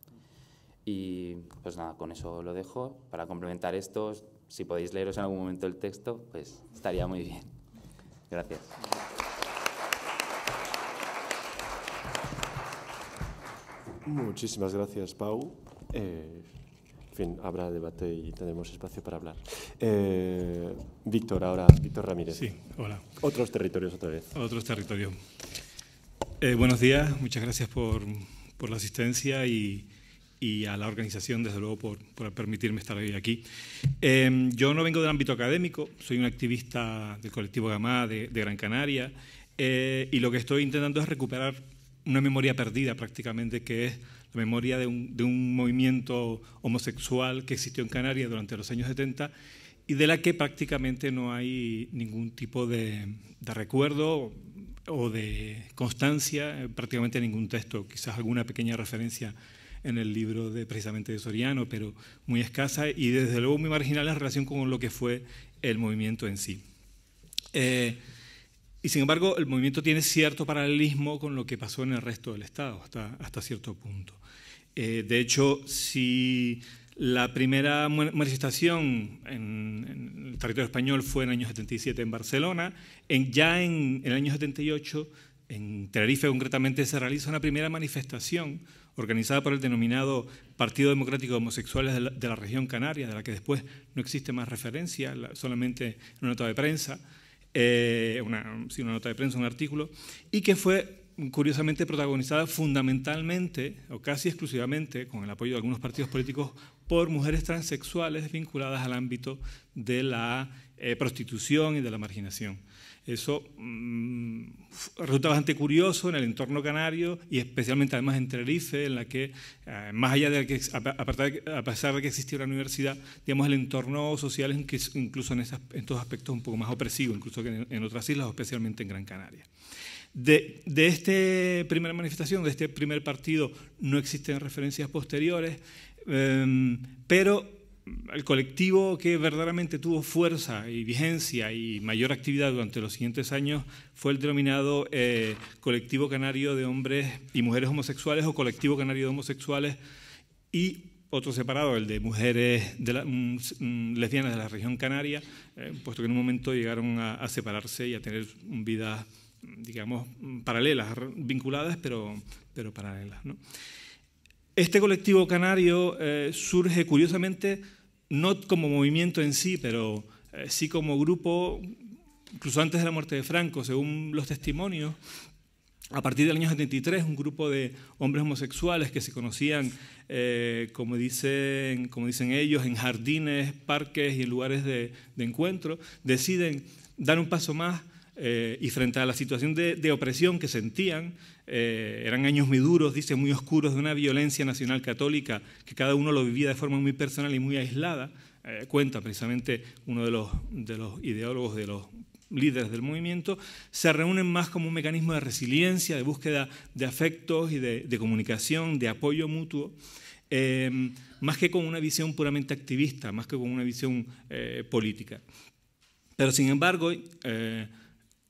Y pues nada, con eso lo dejo. Para complementar esto, si podéis leeros en algún momento el texto, pues estaría muy bien. Gracias. Muchísimas gracias, Pau. Eh, fin, habrá debate y tenemos espacio para hablar. Eh, Víctor, ahora, Víctor Ramírez. Sí, hola. Otros territorios otra vez. Otros territorios. Eh, buenos días, muchas gracias por, la asistencia y, a la organización, desde luego, por, permitirme estar hoy aquí. yo no vengo del ámbito académico, soy un activista del colectivo Gamá de, Gran Canaria y lo que estoy intentando es recuperar una memoria perdida prácticamente, que es la memoria de un, de un, movimiento homosexual que existió en Canarias durante los años 70 y de la que prácticamente no hay ningún tipo de, de recuerdo o de constancia, eh, prácticamente ningún texto, quizás alguna pequeña referencia en el libro de, precisamente de Soriano, pero muy escasa y desde luego muy marginal en relación con lo que fue el movimiento en sí. Eh, y sin embargo, el movimiento tiene cierto paralelismo con lo que pasó en el resto del Estado, hasta, hasta cierto punto. Eh, de hecho, si la primera manifestación en, el territorio español fue en el año 77 en Barcelona, ya en, el año 78, en Tenerife concretamente, se realiza una primera manifestación organizada por el denominado Partido Democrático de Homosexuales de la, región canaria, de la que después no existe más referencia, solamente en una nota de prensa. Eh, una, nota de prensa, un artículo, y que fue curiosamente protagonizada fundamentalmente o casi exclusivamente, con el apoyo de algunos partidos políticos, por mujeres transexuales vinculadas al ámbito de la eh, prostitución y de la marginación. Eso mm, resulta bastante curioso en el entorno canario y especialmente además en Tenerife, en la que, eh, más allá de que, a, pesar de que existía una universidad, digamos, el entorno social es incluso en, estos aspectos un poco más opresivo, incluso que en, otras islas, especialmente en Gran Canaria. De, de esta primera manifestación, de este primer partido, no existen referencias posteriores, em, pero el colectivo que verdaderamente tuvo fuerza y vigencia y mayor actividad durante los siguientes años fue el denominado eh, colectivo canario de hombres y mujeres homosexuales o colectivo canario de homosexuales y otro separado, el de mujeres de mm, mm, lesbianas de la región canaria, eh, puesto que en un momento llegaron a, separarse y a tener vidas, digamos, mm, paralelas, vinculadas, pero, pero paralelas. Este colectivo canario eh, surge curiosamente no como movimiento en sí, pero eh, sí como grupo, incluso antes de la muerte de Franco, según los testimonios, a partir del año 73, un grupo de hombres homosexuales que se conocían, eh, como, dicen, como dicen ellos, en jardines, parques y en lugares de, encuentro, deciden dar un paso más eh, y frente a la situación de opresión que sentían, eh, eran años muy duros, dice, muy oscuros de una violencia nacional católica que cada uno lo vivía de forma muy personal y muy aislada. Eh, cuenta precisamente uno de los, ideólogos, de los líderes del movimiento, se reúnen más como un mecanismo de resiliencia, de búsqueda de afectos y de, comunicación, de apoyo mutuo. Eh, más que con una visión puramente activista, más que con una visión política. Pero sin embargo,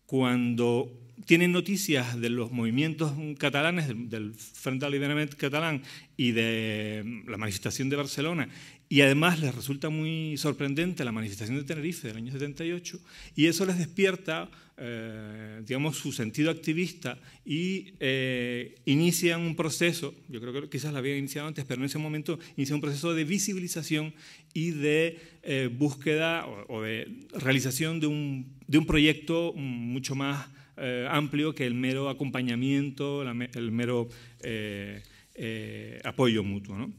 cuando tienen noticias de los movimientos catalanes, del, Frente al Liberament catalán y de mm, la manifestación de Barcelona, y además les resulta muy sorprendente la manifestación de Tenerife del año 78, y eso les despierta, eh, digamos, su sentido activista y eh, inician un proceso, yo creo que quizás la habían iniciado antes, pero en ese momento inician un proceso de visibilización y de eh, búsqueda o, o, de realización de un, de un proyecto mm, mucho más eh, amplio que el mero acompañamiento, el mero eh, eh, apoyo mutuo.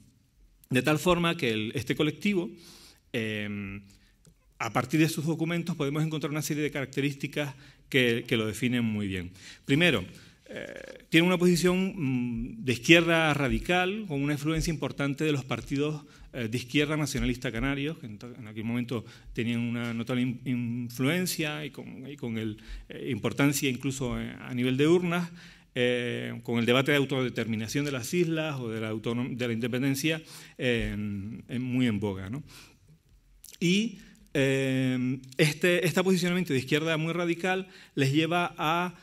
De tal forma que este colectivo, a partir de sus documentos, podemos encontrar una serie de características que lo definen muy bien. Primero, tiene una posición mm, de izquierda radical, con una influencia importante de los partidos eh, de izquierda nacionalista canarios, que en, aquel momento tenían una notable influencia y con, el, eh, importancia incluso eh, a nivel de urnas, con el debate de autodeterminación de las islas o de la, de la independencia en, muy en boga. Y este, este, posicionamiento de izquierda muy radical les lleva a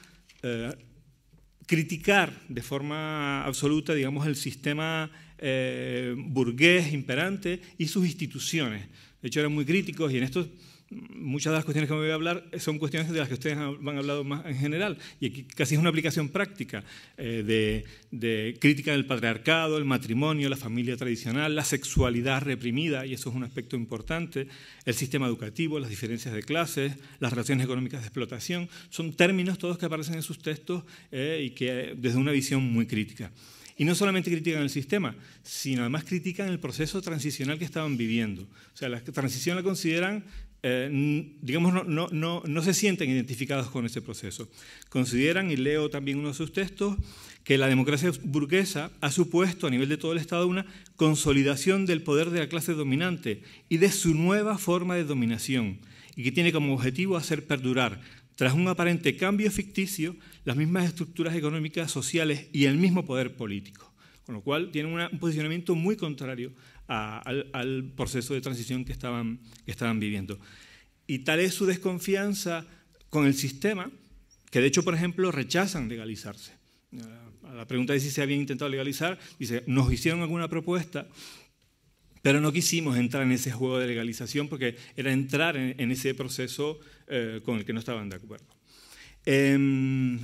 criticar de forma absoluta, digamos, el sistema eh, burgués imperante y sus instituciones. De hecho, eran muy críticos y en esto muchas de las cuestiones que me voy a hablar son cuestiones de las que ustedes han hablado más en general. Y aquí casi es una aplicación práctica eh, de, crítica del patriarcado, el matrimonio, la familia tradicional, la sexualidad reprimida, y eso es un aspecto importante, el sistema educativo, las diferencias de clases, las relaciones económicas de explotación. Son términos todos que aparecen en sus textos eh, y que desde una visión muy crítica. Y no solamente critican el sistema, sino además critican el proceso transicional que estaban viviendo. O sea, la transición la consideran, eh, digamos, no se sienten identificados con ese proceso. Consideran, y leo también uno de sus textos, que la democracia burguesa ha supuesto a nivel de todo el Estado una consolidación del poder de la clase dominante y de su nueva forma de dominación, y que tiene como objetivo hacer perdurar tras un aparente cambio ficticio, las mismas estructuras económicas, sociales y el mismo poder político. Con lo cual tienen un posicionamiento muy contrario al, proceso de transición que estaban, que estaban viviendo. Y tal es su desconfianza con el sistema que de hecho, por ejemplo, rechazan legalizarse. Eh, a la pregunta de si se había intentado legalizar, dice, nos hicieron alguna propuesta pero no quisimos entrar en ese juego de legalización porque era entrar en, ese proceso eh, con el que no estaban de acuerdo. Em,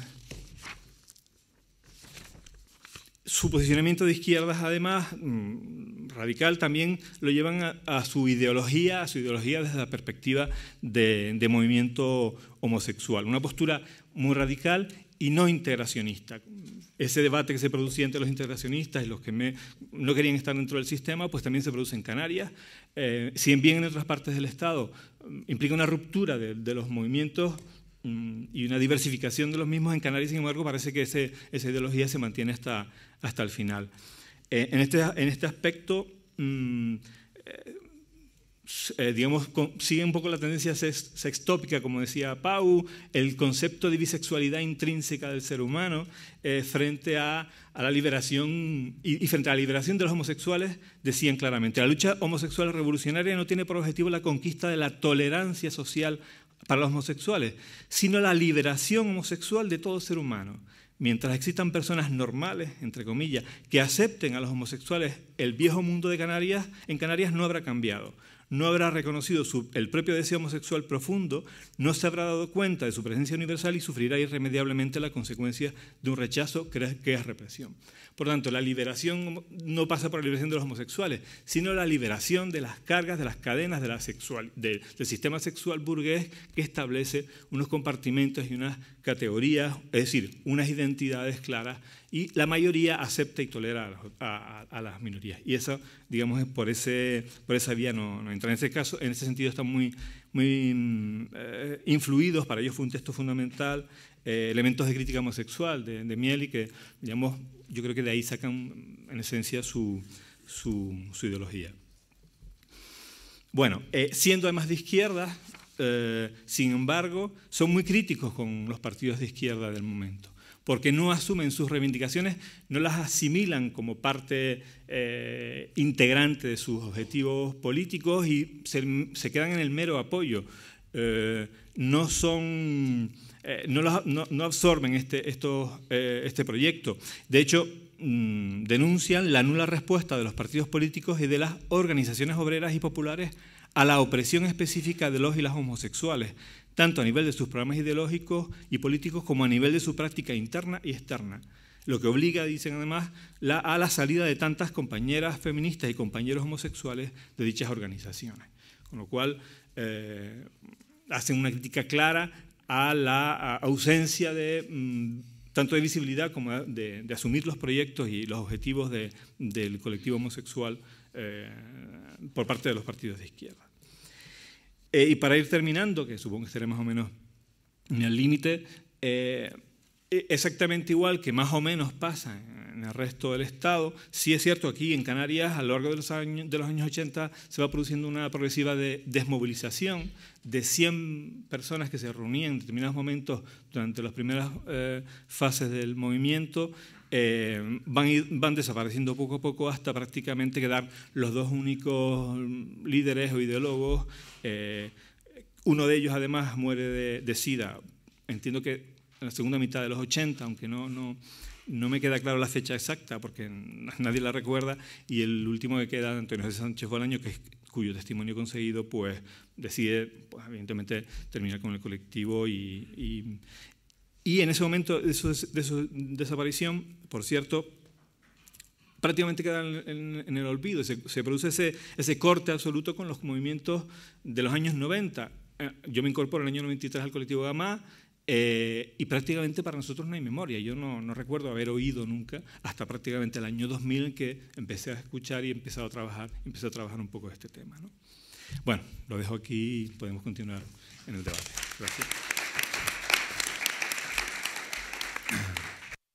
su posicionamiento de izquierdas, además, mm, radical, también lo llevan a, su ideología, a su ideología desde la perspectiva de, de movimiento homosexual. Una postura muy radical y no integracionista. Ese debate que se producía entre los integracionistas y los que no querían estar dentro del sistema, pues también se produce en Canarias. Eh, si bien en otras partes del Estado mm, implica una ruptura de, los movimientos mm, y una diversificación de los mismos en Canarias, sin embargo, parece que esa ideología se mantiene hasta, hasta el final. Eh, en, este, en este aspecto, mm, eh, eh, sigue un poco la tendencia sextópica, como decía Pau, el concepto de bisexualidad intrínseca del ser humano eh, frente a, la liberación y, frente a la liberación de los homosexuales, decían claramente, la lucha homosexual revolucionaria no tiene por objetivo la conquista de la tolerancia social para los homosexuales, sino la liberación homosexual de todo ser humano. Mientras existan personas normales, entre comillas, que acepten a los homosexuales, el viejo mundo de Canarias, en Canarias no habrá cambiado no habrá reconocido el propio deseo homosexual profundo, no se habrá dado cuenta de su presencia universal y sufrirá irremediablemente la consecuencia de un rechazo que es represión. Por tanto, la liberación no pasa por la liberación de los homosexuales, sino la liberación de las cargas, de las cadenas la sexual, del sistema sexual burgués que establece unos compartimentos y unas categorías, es decir, unas identidades claras y la mayoría acepta y tolera a, las minorías. Y eso, digamos, es por, ese, por esa vía no, entra. En ese caso, en ese sentido están muy, muy mm, eh, influidos, para ellos fue un texto fundamental, eh, elementos de crítica homosexual de, miel y que, digamos, yo creo que de ahí sacan, en esencia, su, su, ideología. Bueno, eh, siendo además de izquierda, sin embargo, son muy críticos con los partidos de izquierda del momento porque no asumen sus reivindicaciones, no las asimilan como parte eh, integrante de sus objetivos políticos y se, quedan en el mero apoyo. Eh, no son... Eh, no, absorben este, este, proyecto. De hecho, mm, denuncian la nula respuesta de los partidos políticos y de las organizaciones obreras y populares a la opresión específica de los y las homosexuales, tanto a nivel de sus programas ideológicos y políticos como a nivel de su práctica interna y externa, lo que obliga, dicen además, a la salida de tantas compañeras feministas y compañeros homosexuales de dichas organizaciones. Con lo cual, eh, hacen una crítica clara a la ausencia de... Mm, tanto de visibilidad como de, asumir los proyectos y los objetivos del colectivo homosexual eh, por parte de los partidos de izquierda. Eh, y para ir terminando, que supongo que estaré más o menos en el límite, eh, e-, exactamente igual que más o menos pasa en el resto del Estado, sí es cierto aquí en Canarias a lo largo de los años, de los años 80 se va produciendo una progresiva de desmovilización de 100 personas que se reunían en determinados momentos durante las primeras eh, fases del movimiento eh, van, van, desapareciendo poco a poco hasta prácticamente quedar los dos únicos mm, líderes o ideólogos. Eh, uno de ellos además muere de, SIDA. Entiendo que en la segunda mitad de los 80, aunque no, no, no me queda claro la fecha exacta porque nadie la recuerda, y el último que queda, Antonio José Sánchez Bolaño, cuyo testimonio conseguido, pues decide, pues, evidentemente, terminar con el colectivo y, y en ese momento de su, desaparición, por cierto, prácticamente queda en, el olvido. Se, produce ese, corte absoluto con los movimientos de los años 90. Eh, yo me incorporo en el año 93 al colectivo Gamá eh, y prácticamente para nosotros no hay memoria. Yo no, recuerdo haber oído nunca hasta prácticamente el año 2000 que empecé a escuchar y a trabajar, empecé a trabajar un poco este tema. Bueno, lo dejo aquí y podemos continuar en el debate. Gracias.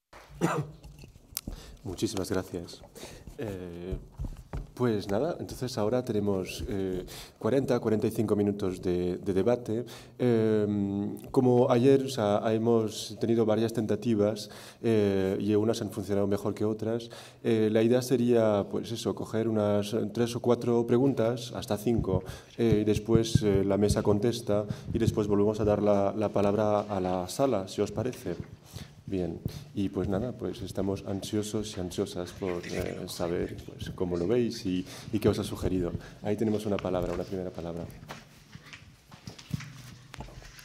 <coughs> Muchísimas gracias. Eh, pues nada, entonces ahora tenemos 40, eh, 45 minutos de, debate. Eh, como ayer hemos tenido varias tentativas y unas han funcionado mejor que otras, la idea sería, pues eso, coger unas tres o cuatro preguntas, hasta cinco, y después la mesa contesta y después volvemos a dar la palabra a la sala, si os parece. Bien, y pues nada, pues estamos ansiosos y ansiosas por eh, saber pues, cómo lo veis y, qué os ha sugerido. Ahí tenemos una palabra, una primera palabra.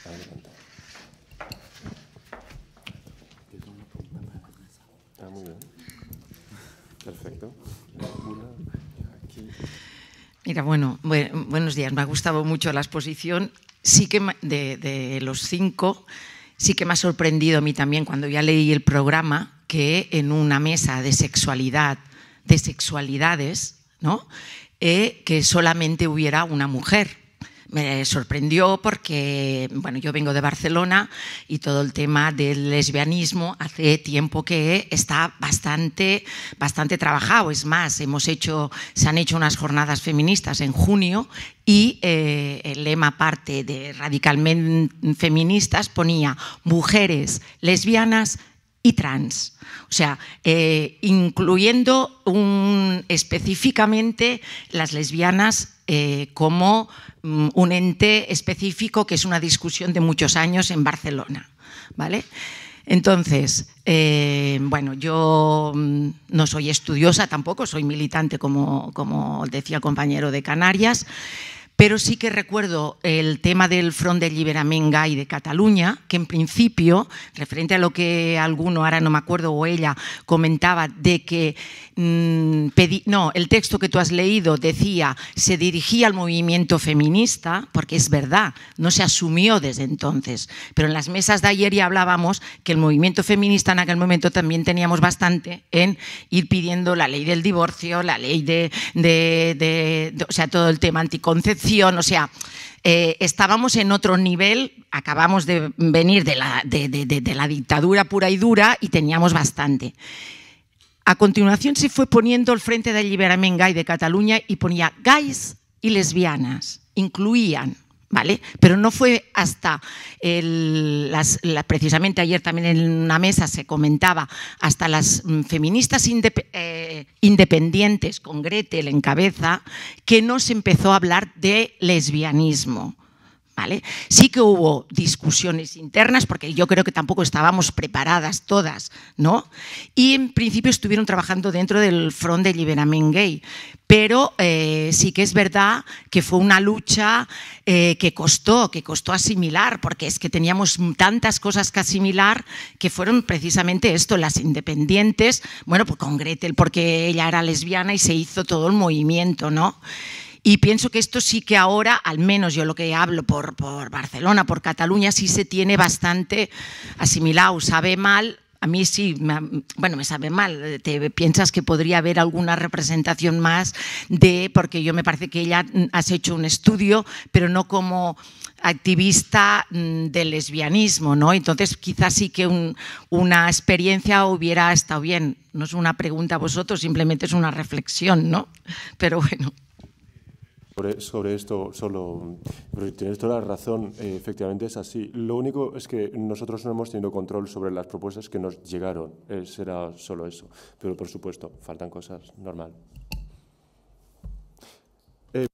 Ah, Perfecto. Mira, bueno, buenos días. Me ha gustado mucho la exposición. Sí que de los cinco sí que me ha sorprendido a mí también cuando ya leí el programa que en una mesa de sexualidad, de sexualidades, ¿no? Eh, que solamente hubiera una mujer me sorprendió porque, bueno, yo vengo de Barcelona y todo el tema del lesbianismo hace tiempo que está bastante, bastante trabajado. Es más, hemos hecho, se han hecho unas jornadas feministas en junio y eh, el lema parte de radicalmente feministas ponía mujeres lesbianas y trans. O sea, eh, incluyendo un, específicamente las lesbianas eh, como mm, un ente específico que es una discusión de muchos años en Barcelona. ¿vale? Entonces, eh, bueno, yo mm, no soy estudiosa tampoco, soy militante, como, como decía el compañero de Canarias. Pero sí que recuerdo el tema del Front de Liberamenga y de Cataluña, que en principio, referente a lo que alguno, ahora no me acuerdo, o ella comentaba, de que mm, no, el texto que tú has leído decía se dirigía al movimiento feminista, porque es verdad, no se asumió desde entonces. Pero en las mesas de ayer ya hablábamos que el movimiento feminista en aquel momento también teníamos bastante en ir pidiendo la ley del divorcio, la ley de, o sea, todo el tema anticoncepción o sea, eh, estábamos en otro nivel, acabamos de venir de la, dictadura pura y dura y teníamos bastante. A continuación se fue poniendo el Frente de Liberamen Gay de Cataluña y ponía gays y lesbianas, incluían ¿Vale? Pero no fue hasta las, precisamente ayer también en una mesa se comentaba, hasta las mm, feministas eh, independientes, con Gretel en cabeza, que no se empezó a hablar de lesbianismo. Sí que hubo discusiones internas, porque yo creo que tampoco estábamos preparadas todas, ¿no? Y en principio estuvieron trabajando dentro del Front de liberamen Gay, pero eh, sí que es verdad que fue una lucha eh, que costó, que costó asimilar, porque es que teníamos tantas cosas que asimilar que fueron precisamente esto, las independientes, bueno, pues con Gretel, porque ella era lesbiana y se hizo todo el movimiento, ¿no? Y pienso que esto sí que ahora, al menos yo lo que hablo por, por Barcelona, por Cataluña, sí se tiene bastante asimilado, sabe mal. A mí sí, bueno, me sabe mal. Te piensas que podría haber alguna representación más de, porque yo me parece que ella mm, has hecho un estudio, pero no como activista mm, del lesbianismo, ¿no? Entonces, quizás sí que una experiencia hubiera estado bien. No es una pregunta a vosotros, simplemente es una reflexión, ¿no? Pero bueno. E, sobre, esto solo, tienes toda la razón, eh, efectivamente es así. Lo único es que nosotros no hemos tenido control sobre las propuestas que nos llegaron, eso será solo eso, pero por supuesto, faltan cosas, normal. Eh,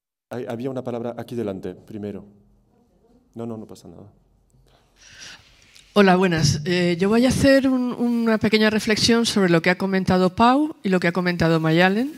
había una palabra aquí delante, primero. No, no, no pasa nada. Hola, buenas. Eh, yo voy a hacer una pequeña reflexión sobre lo que ha comentado Pau y lo que ha comentado Mayalen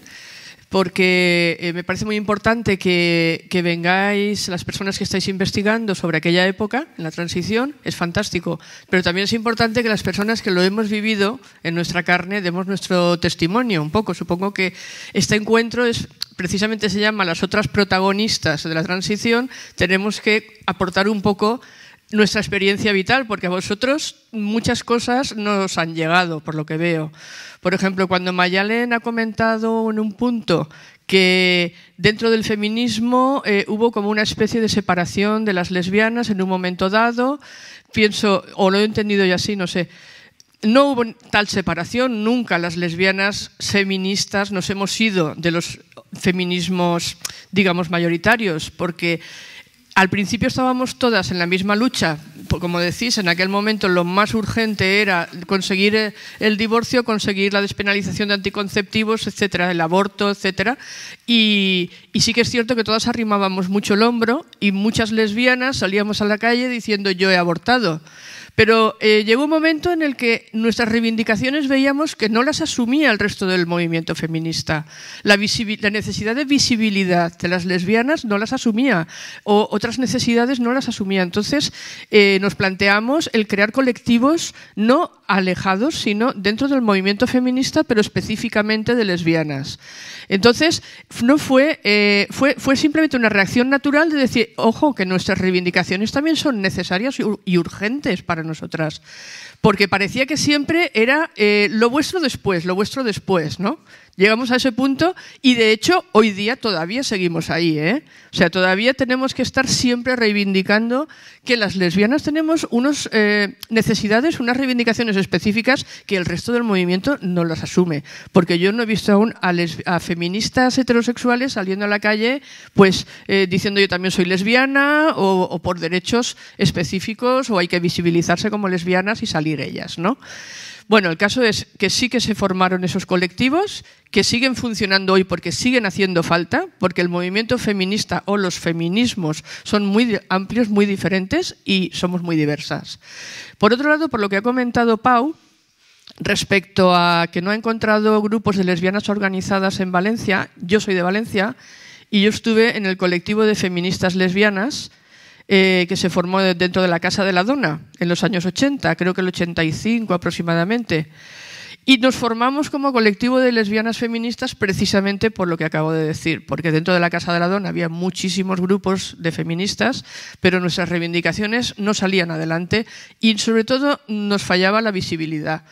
porque eh, me parece muy importante que, vengáis las personas que estáis investigando sobre aquella época, en la transición, es fantástico, pero también es importante que las personas que lo hemos vivido en nuestra carne demos nuestro testimonio un poco. Supongo que este encuentro es precisamente se llama las otras protagonistas de la transición, tenemos que aportar un poco nuestra experiencia vital, porque a vosotros muchas cosas nos han llegado, por lo que veo. Por ejemplo, cuando Mayalen ha comentado en un punto que dentro del feminismo eh, hubo como una especie de separación de las lesbianas en un momento dado, pienso, o lo he entendido yo así, no sé. No hubo tal separación, nunca las lesbianas feministas nos hemos ido de los feminismos, digamos, mayoritarios, porque al principio estábamos todas en la misma lucha. Pues, como decís, en aquel momento lo más urgente era conseguir eh, el divorcio, conseguir la despenalización de anticonceptivos, etcétera, el aborto, etcétera. Y, y sí que es cierto que todas arrimábamos mucho el hombro y muchas lesbianas salíamos a la calle diciendo yo he abortado. Pero eh, llegó un momento en el que nuestras reivindicaciones veíamos que no las asumía el resto del movimiento feminista. La, la, necesidad de visibilidad de las lesbianas no las asumía o otras necesidades no las asumía. Entonces eh, nos planteamos el crear colectivos no alejados, sino dentro del movimiento feminista, pero específicamente de lesbianas. Entonces no fue, eh, fue, fue simplemente una reacción natural de decir, ojo, que nuestras reivindicaciones también son necesarias y urgentes para nosotros nosotras. Porque parecía que siempre era eh, lo vuestro después, lo vuestro después, ¿no? Llegamos a ese punto y de hecho hoy día todavía seguimos ahí. ¿eh? O sea, todavía tenemos que estar siempre reivindicando que las lesbianas tenemos unas eh, necesidades, unas reivindicaciones específicas que el resto del movimiento no las asume. Porque yo no he visto aún a, feministas heterosexuales saliendo a la calle pues eh, diciendo yo también soy lesbiana o, por derechos específicos o hay que visibilizarse como lesbianas y salir ellas. ¿no? Bueno, el caso es que sí que se formaron esos colectivos, que siguen funcionando hoy porque siguen haciendo falta, porque el movimiento feminista o los feminismos son muy amplios, muy diferentes y somos muy diversas. Por otro lado, por lo que ha comentado Pau, respecto a que no ha encontrado grupos de lesbianas organizadas en Valencia, yo soy de Valencia y yo estuve en el colectivo de feministas lesbianas eh, que se formó dentro de la Casa de la Dona en los años 80, creo que el 85 aproximadamente. Y nos formamos como colectivo de lesbianas feministas precisamente por lo que acabo de decir, porque dentro de la Casa de la Dona había muchísimos grupos de feministas, pero nuestras reivindicaciones no salían adelante y sobre todo nos fallaba la visibilidad.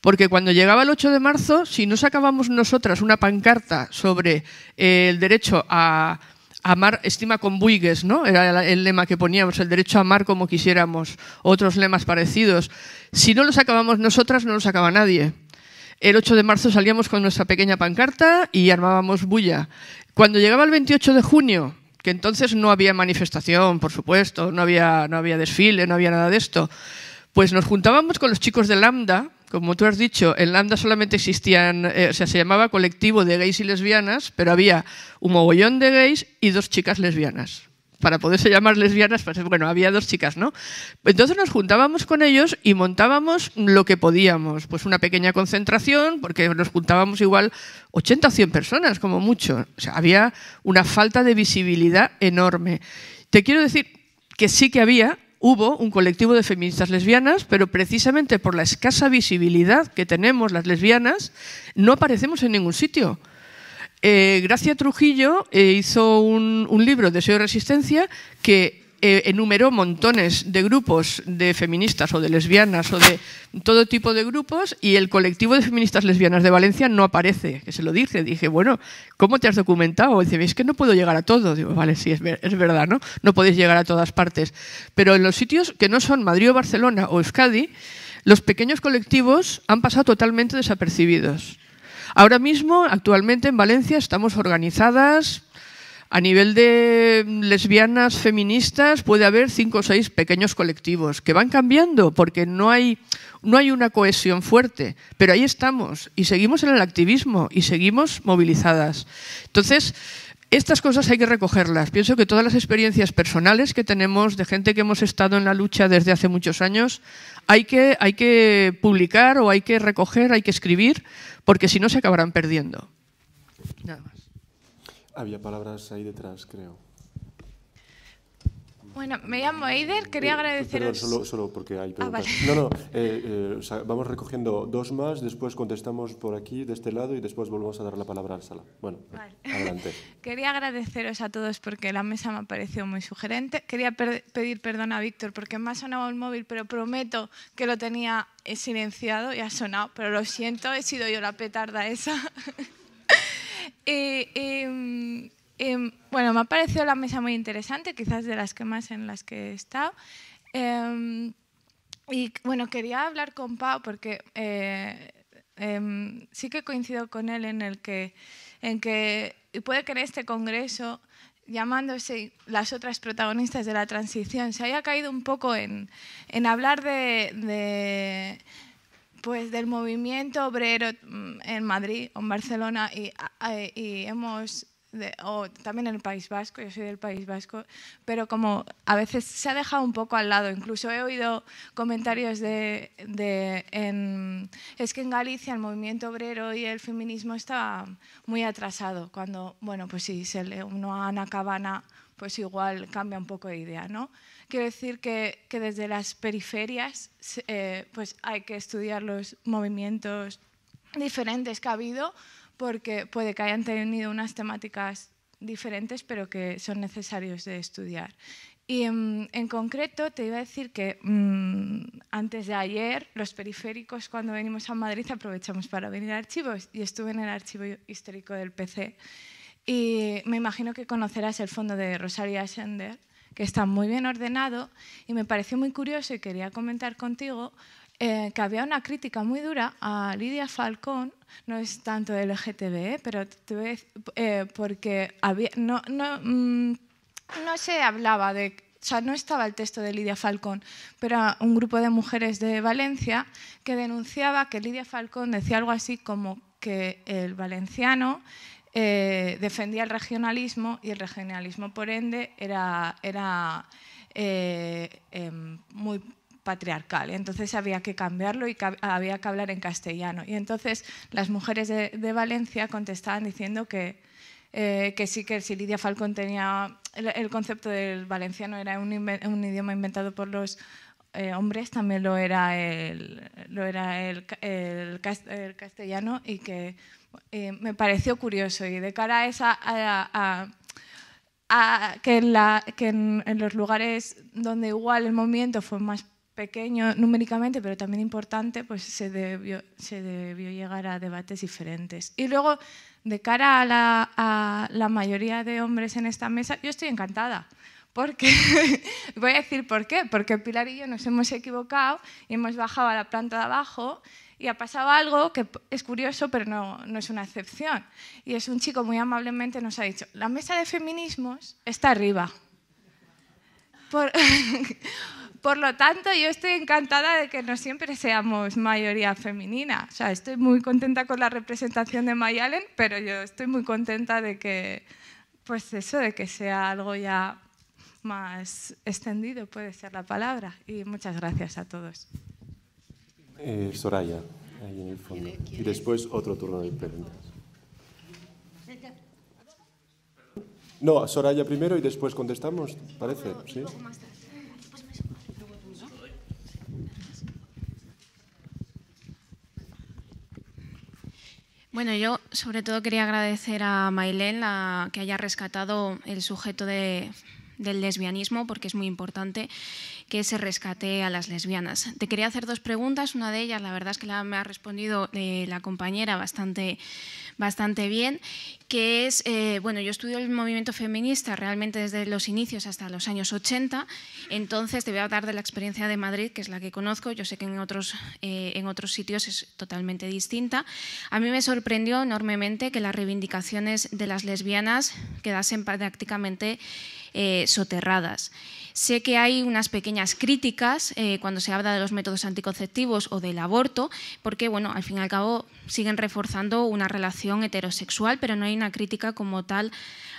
Porque cuando llegaba el 8 de marzo, si no sacábamos nosotras una pancarta sobre eh, el derecho a amar estima con buigues, ¿no? Era el lema que poníamos, el derecho a amar como quisiéramos, otros lemas parecidos. Si no los acabamos nosotras, no los acaba nadie. El 8 de marzo salíamos con nuestra pequeña pancarta y armábamos bulla. Cuando llegaba el 28 de junio, que entonces no había manifestación, por supuesto, no había, no había desfile, no había nada de esto, pues nos juntábamos con los chicos de Lambda, como tú has dicho, en Lambda solamente existían, eh, o sea, se llamaba colectivo de gays y lesbianas, pero había un mogollón de gays y dos chicas lesbianas. Para poderse llamar lesbianas, pues, bueno, había dos chicas, ¿no? Entonces nos juntábamos con ellos y montábamos lo que podíamos. Pues una pequeña concentración, porque nos juntábamos igual 80 o 100 personas, como mucho. O sea, había una falta de visibilidad enorme. Te quiero decir que sí que había, hubo un colectivo de feministas lesbianas, pero precisamente por la escasa visibilidad que tenemos las lesbianas, no aparecemos en ningún sitio. Eh, Gracia Trujillo eh, hizo un, libro, Deseo y Resistencia, que eh, enumeró montones de grupos de feministas o de lesbianas o de todo tipo de grupos y el colectivo de feministas lesbianas de Valencia no aparece, que se lo dije, dije, bueno, ¿cómo te has documentado? dice, veis que no puedo llegar a todo, digo, vale, sí, es, es verdad, ¿no? No podéis llegar a todas partes, pero en los sitios que no son Madrid o Barcelona o Euskadi, los pequeños colectivos han pasado totalmente desapercibidos. Ahora mismo, actualmente en Valencia, estamos organizadas a nivel de lesbianas, feministas, puede haber cinco o seis pequeños colectivos que van cambiando porque no hay, no hay una cohesión fuerte, pero ahí estamos y seguimos en el activismo y seguimos movilizadas. Entonces, estas cosas hay que recogerlas. Pienso que todas las experiencias personales que tenemos de gente que hemos estado en la lucha desde hace muchos años, hay que, hay que publicar o hay que recoger, hay que escribir, porque si no se acabarán perdiendo. Nada más. Había palabras ahí detrás, creo. Bueno, me llamo Eider, quería eh, agradeceros... solo, solo, porque hay ah, preguntas. No, no, eh, eh, vamos recogiendo dos más, después contestamos por aquí, de este lado, y después volvemos a dar la palabra al sala. Bueno, adelante. <laughs> Quería agradeceros a todos porque la mesa me ha parecido muy sugerente. Quería pedir perdón a Víctor porque me ha sonado el móvil, pero prometo que lo tenía silenciado y ha sonado, pero lo siento, he sido yo la petarda esa. <laughs> Y eh, em, em, bueno, me ha parecido la mesa muy interesante, quizás de las que más en las que he estado. Em, y bueno, quería hablar con Pau porque eh, sí que coincido con él en el que, en que puede que en este congreso llamándose las otras protagonistas de la transición, se haya caído un poco en, hablar de pues del movimiento obrero mm, en Madrid o en Barcelona y, hemos o también en el País Vasco, yo soy del País Vasco, pero como a veces se ha dejado un poco al lado, incluso he oído comentarios de, es que en Galicia el movimiento obrero y el feminismo está muy atrasado, cuando, bueno, pues si se lee uno a Ana Cabana, pues igual cambia un poco de idea, ¿no? Quiero decir que, desde las periferias eh, pues hay que estudiar los movimientos diferentes que ha habido porque puede que hayan tenido unas temáticas diferentes pero que son necesarios de estudiar. Y mm, en, concreto te iba a decir que mm, antes de ayer los periféricos cuando venimos a Madrid aprovechamos para venir a archivos y estuve en el archivo histórico del PC y me imagino que conocerás el fondo de Rosaria Sender que está muy bien ordenado y me pareció muy curioso y quería comentar contigo eh, que había una crítica muy dura a Lidia Falcón, no es tanto del LGTB, eh, pero eh, porque no, mm, no, se hablaba de o sea, no estaba el texto de Lidia Falcón, pero un grupo de mujeres de Valencia que denunciaba que Lidia Falcón decía algo así como que el valenciano eh, defendía el regionalismo y el regionalismo, por ende, era, era eh, em, muy patriarcal. Entonces había que cambiarlo y había que hablar en castellano. Y entonces las mujeres de, Valencia contestaban diciendo que, eh, que sí que si Lidia Falcón tenía el, concepto del valenciano era un, idioma inventado por los hombres, también lo era el, lo era el, el castellano y que eh, me pareció curioso y de cara a esa... que, en, los lugares donde igual el movimiento fue más pequeño numéricamente, pero también importante, pues se debió, llegar a debates diferentes. Y luego, de cara a la, mayoría de hombres en esta mesa, yo estoy encantada. Porque, <laughs> voy a decir por qué, porque Pilar y yo nos hemos equivocado y hemos bajado a la planta de abajo y ha pasado algo que es curioso, pero no, es una excepción. Y es un chico muy amablemente nos ha dicho, la mesa de feminismos está arriba. <laughs> Por, lo tanto, yo estoy encantada de que no siempre seamos mayoría femenina. O sea, estoy muy contenta con la representación de Mayalen, pero yo estoy muy contenta de que, pues eso, de que sea algo ya más extendido, puede ser la palabra. Y muchas gracias a todos. Eh, Soraya, ahí en el fondo. Y después otro turno de preguntas. No, Soraya primero y después contestamos, parece. ¿sí? Bueno, yo sobre todo quería agradecer a Mailén que haya rescatado el sujeto del lesbianismo, porque es muy importante, que se rescate a las lesbianas. Te quería hacer dos preguntas. Una de ellas, la verdad es que la, me ha respondido eh, la compañera bastante, bastante bien, que es, eh, bueno, yo estudio el movimiento feminista realmente desde los inicios hasta los años 80, entonces te voy a hablar de la experiencia de Madrid, que es la que conozco, yo sé que en otros, eh, en otros sitios es totalmente distinta. A mí me sorprendió enormemente que las reivindicaciones de las lesbianas quedasen prácticamente soterradas. Sé que hay unas pequeñas críticas eh, cuando se habla de los métodos anticonceptivos o del aborto, porque bueno, al fin y al cabo siguen reforzando una relación heterosexual, pero no hay una crítica como tal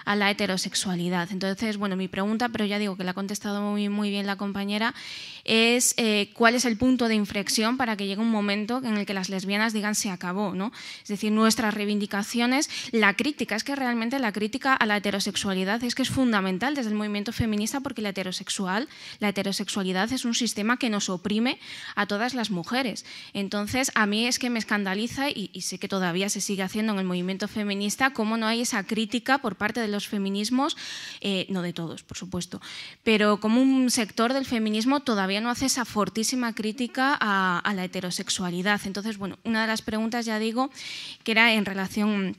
a la heterosexualidad. Entonces, bueno, mi pregunta, pero ya digo que la ha contestado muy, muy bien la compañera, es eh, cuál es el punto de inflexión para que llegue un momento en el que las lesbianas digan se acabó, ¿no? Es decir, nuestras reivindicaciones, la crítica, es que realmente la crítica a la heterosexualidad es que es fundamental desde el movimiento feminista porque la heterosexualidad la heterosexualidad es un sistema que nos oprime a todas las mujeres. Entonces, a mí es que me escandaliza y, sé que todavía se sigue haciendo en el movimiento feminista cómo no hay esa crítica por parte de los feminismos, eh, no de todos, por supuesto, pero como un sector del feminismo todavía no hace esa fortísima crítica a, a la heterosexualidad. Entonces, bueno, una de las preguntas, ya digo, que era en relación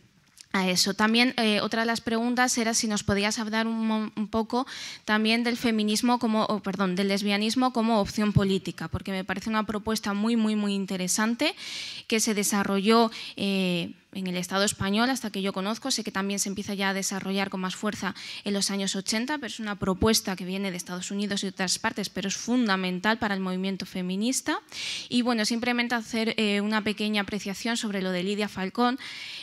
eso. También eh, otra de las preguntas era si nos podías hablar un, poco también del feminismo como, perdón, del lesbianismo como opción política, porque me parece una propuesta muy, muy, muy interesante que se desarrolló. Eh, en el Estado español, hasta que yo conozco. Sé que también se empieza ya a desarrollar con más fuerza en los años 80, pero es una propuesta que viene de Estados Unidos y otras partes, pero es fundamental para el movimiento feminista. Y bueno, simplemente hacer eh, una pequeña apreciación sobre lo de Lidia Falcón,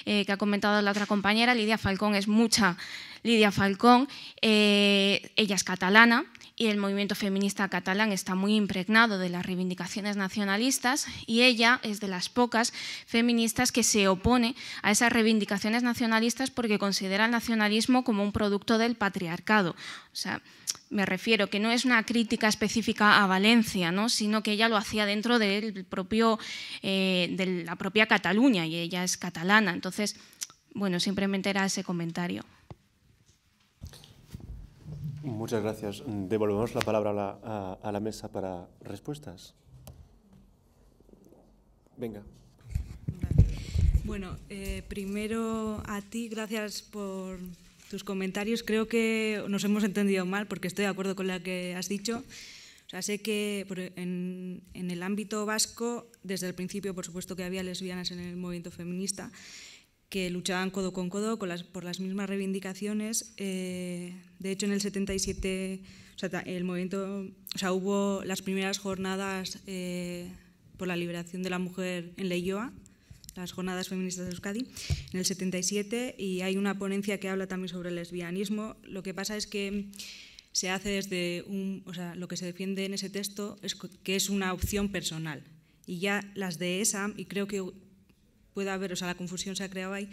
eh, que ha comentado la otra compañera. Lidia Falcón es mucha Lidia Falcón, eh, ella es catalana y el movimiento feminista catalán está muy impregnado de las reivindicaciones nacionalistas y ella es de las pocas feministas que se opone a esas reivindicaciones nacionalistas porque considera el nacionalismo como un producto del patriarcado. O sea, me refiero que no es una crítica específica a Valencia, ¿no? sino que ella lo hacía dentro del propio, eh, de la propia Cataluña y ella es catalana. Entonces, bueno, simplemente era ese comentario. Muchas gracias. Devolvemos la palabra a la, mesa para respuestas. Venga. Bueno, eh, primero a ti, gracias por tus comentarios. Creo que nos hemos entendido mal porque estoy de acuerdo con lo que has dicho. O sé que en el ámbito vasco, desde el principio, por supuesto que había lesbianas en el movimiento feminista, que luchaban codo con codo con por las mismas reivindicaciones. Eh, de hecho, en el 77 el movimiento, o sea, hubo las primeras jornadas eh, por la liberación de la mujer en Leioa, las jornadas feministas de Euskadi, en el 77, y hay una ponencia que habla también sobre el lesbianismo. Lo que pasa es que se hace desde un, o sea, lo que se defiende en ese texto es que es una opción personal. Y ya las de esa, y creo que pueda haber, o sea, la confusión se ha creado ahí,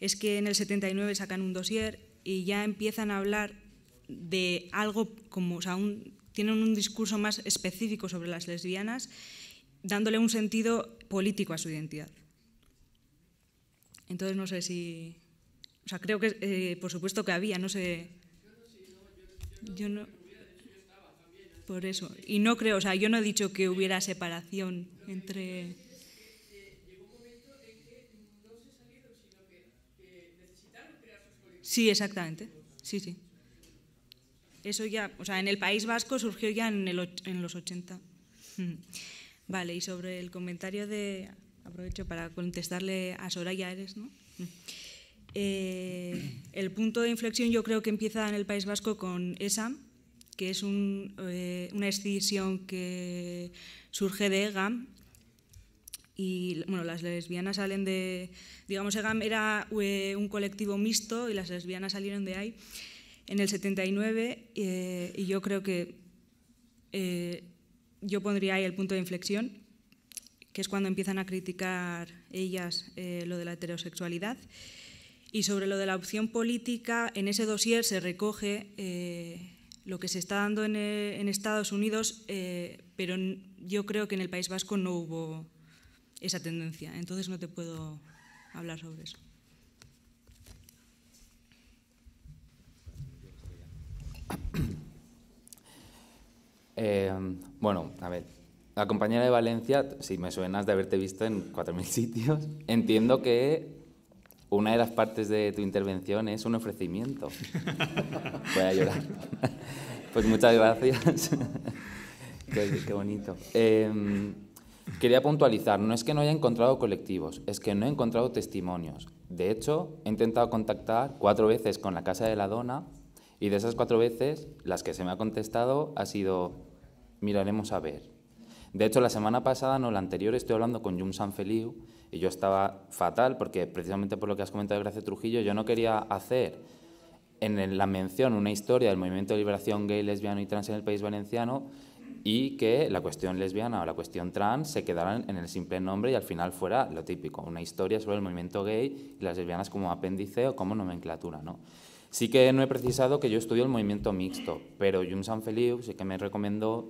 es que en el 79 sacan un dossier y ya empiezan a hablar de algo como, o sea, tienen un discurso más específico sobre las lesbianas, dándole un sentido político a su identidad. Entonces no sé si, o sea, creo que eh, por supuesto que había, no sé. Yo no. Por eso. Y no creo, o sea, yo no he dicho que hubiera separación entre. Sí, exactamente. Sí, sí. Eso ya, o sea, en el País Vasco surgió ya en, los 80. Mm. Vale, y sobre el comentario de. Aprovecho para contestarle a Soraya Eres, ¿no? Mm. Eh, el punto de inflexión yo creo que empieza en el País Vasco con ESAM, que es eh, una excisión que surge de EGAM y bueno, las lesbianas salen de, digamos, EGAM era eh, un colectivo mixto y las lesbianas salieron de ahí en el 79 eh, y yo creo que eh, yo pondría ahí el punto de inflexión, que es cuando empiezan a criticar ellas lo de la heterosexualidad. Y sobre lo de la opción política, en ese dossier se recoge lo que se está dando en Estados Unidos, pero yo creo que en el País Vasco no hubo esa tendencia. Entonces no te puedo hablar sobre eso. Eh, bueno, a ver, la compañera de Valencia, si me suenas de haberte visto en 4.000 sitios, entiendo que una de las partes de tu intervención es un ofrecimiento. <laughs> Voy a llorar. pues muchas gracias. <laughs> qué, bonito. Eh, Quería puntualizar, no es que no haya encontrado colectivos, es que no he encontrado testimonios. De hecho, he intentado contactar cuatro veces con la Casa de la Dona y de esas cuatro veces, las que se me ha contestado ha sido, miraremos a ver. De hecho, la semana pasada, no la anterior, estoy hablando con San Feliu y yo estaba fatal porque precisamente por lo que has comentado Gracia Trujillo, yo no quería hacer en la mención una historia del movimiento de liberación gay, lesbiano y trans en el país valenciano, y que la cuestión lesbiana o la cuestión trans se quedaran en el simple nombre y al final fuera lo típico, una historia sobre el movimiento gay y las lesbianas como apéndice o como nomenclatura. ¿no? Sí que no he precisado que yo estudio el movimiento mixto, pero Jung San que me recomendó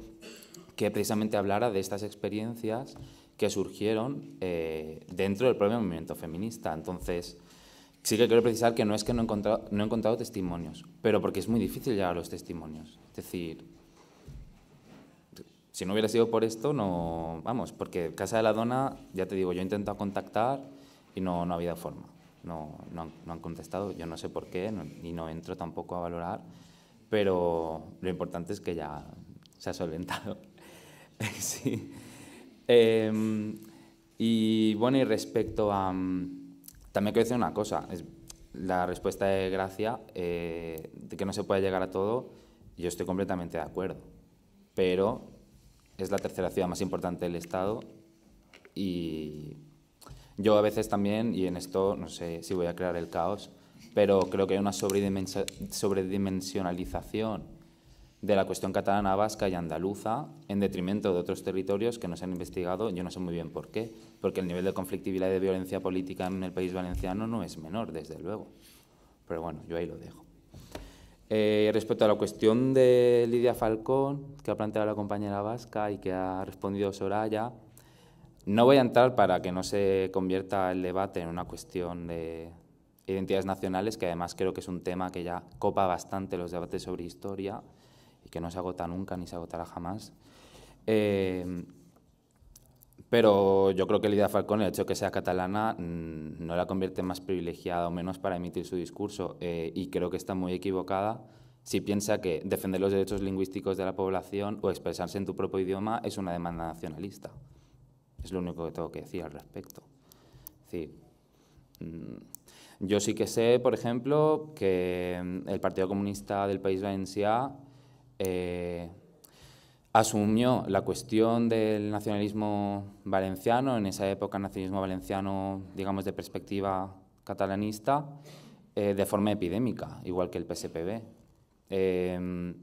que precisamente hablara de estas experiencias que surgieron eh, dentro del propio movimiento feminista. Entonces, sí que quiero precisar que no es que no he encontrado, no he encontrado testimonios, pero porque es muy difícil llegar a los testimonios. Es decir, si no hubiera sido por esto, no, vamos, porque Casa de la Dona, ya te digo, yo he intentado contactar y no, no ha habido forma. No, no, no han contestado, yo no sé por qué y no entro tampoco a valorar, pero lo importante es que ya se ha solventado. <laughs> sí. Em, y bueno, y respecto a... Mm, también quiero decir una cosa, es la respuesta de Gracia, eh, de que no se puede llegar a todo, yo estoy completamente de acuerdo, pero es la tercera ciudad más importante del estado y yo a veces también, y en esto no sé si voy a crear el caos, pero creo que hay una sobredimensionalización de la cuestión catalana, vasca y andaluza en detrimento de otros territorios que no se han investigado, yo no sé muy bien por qué, porque el nivel de conflictividad y de violencia política en el país valenciano no es menor, desde luego. Pero bueno, yo ahí lo dejo. Eh, respecto a la cuestión de Lidia Falcón, que ha planteado la compañera vasca y que ha respondido Soraya, no voy a entrar para que no se convierta el debate en una cuestión de identidades nacionales, que además creo que es un tema que ya copa bastante los debates sobre historia y que no se agota nunca ni se agotará jamás. Eh, pero yo creo que Lidia Falcón, el hecho de que sea catalana, mm, no la convierte más privilegiada o menos para emitir su discurso. Eh, y creo que está muy equivocada si piensa que defender los derechos lingüísticos de la población o expresarse en tu propio idioma es una demanda nacionalista. Es lo único que tengo que decir al respecto. Mm, yo sí que sé, por ejemplo, que el Partido Comunista del País valencia eh, asumió la cuestión del nacionalismo valenciano, en esa época nacionalismo valenciano, digamos, de perspectiva catalanista, eh, de forma epidémica, igual que el PSPB. Em,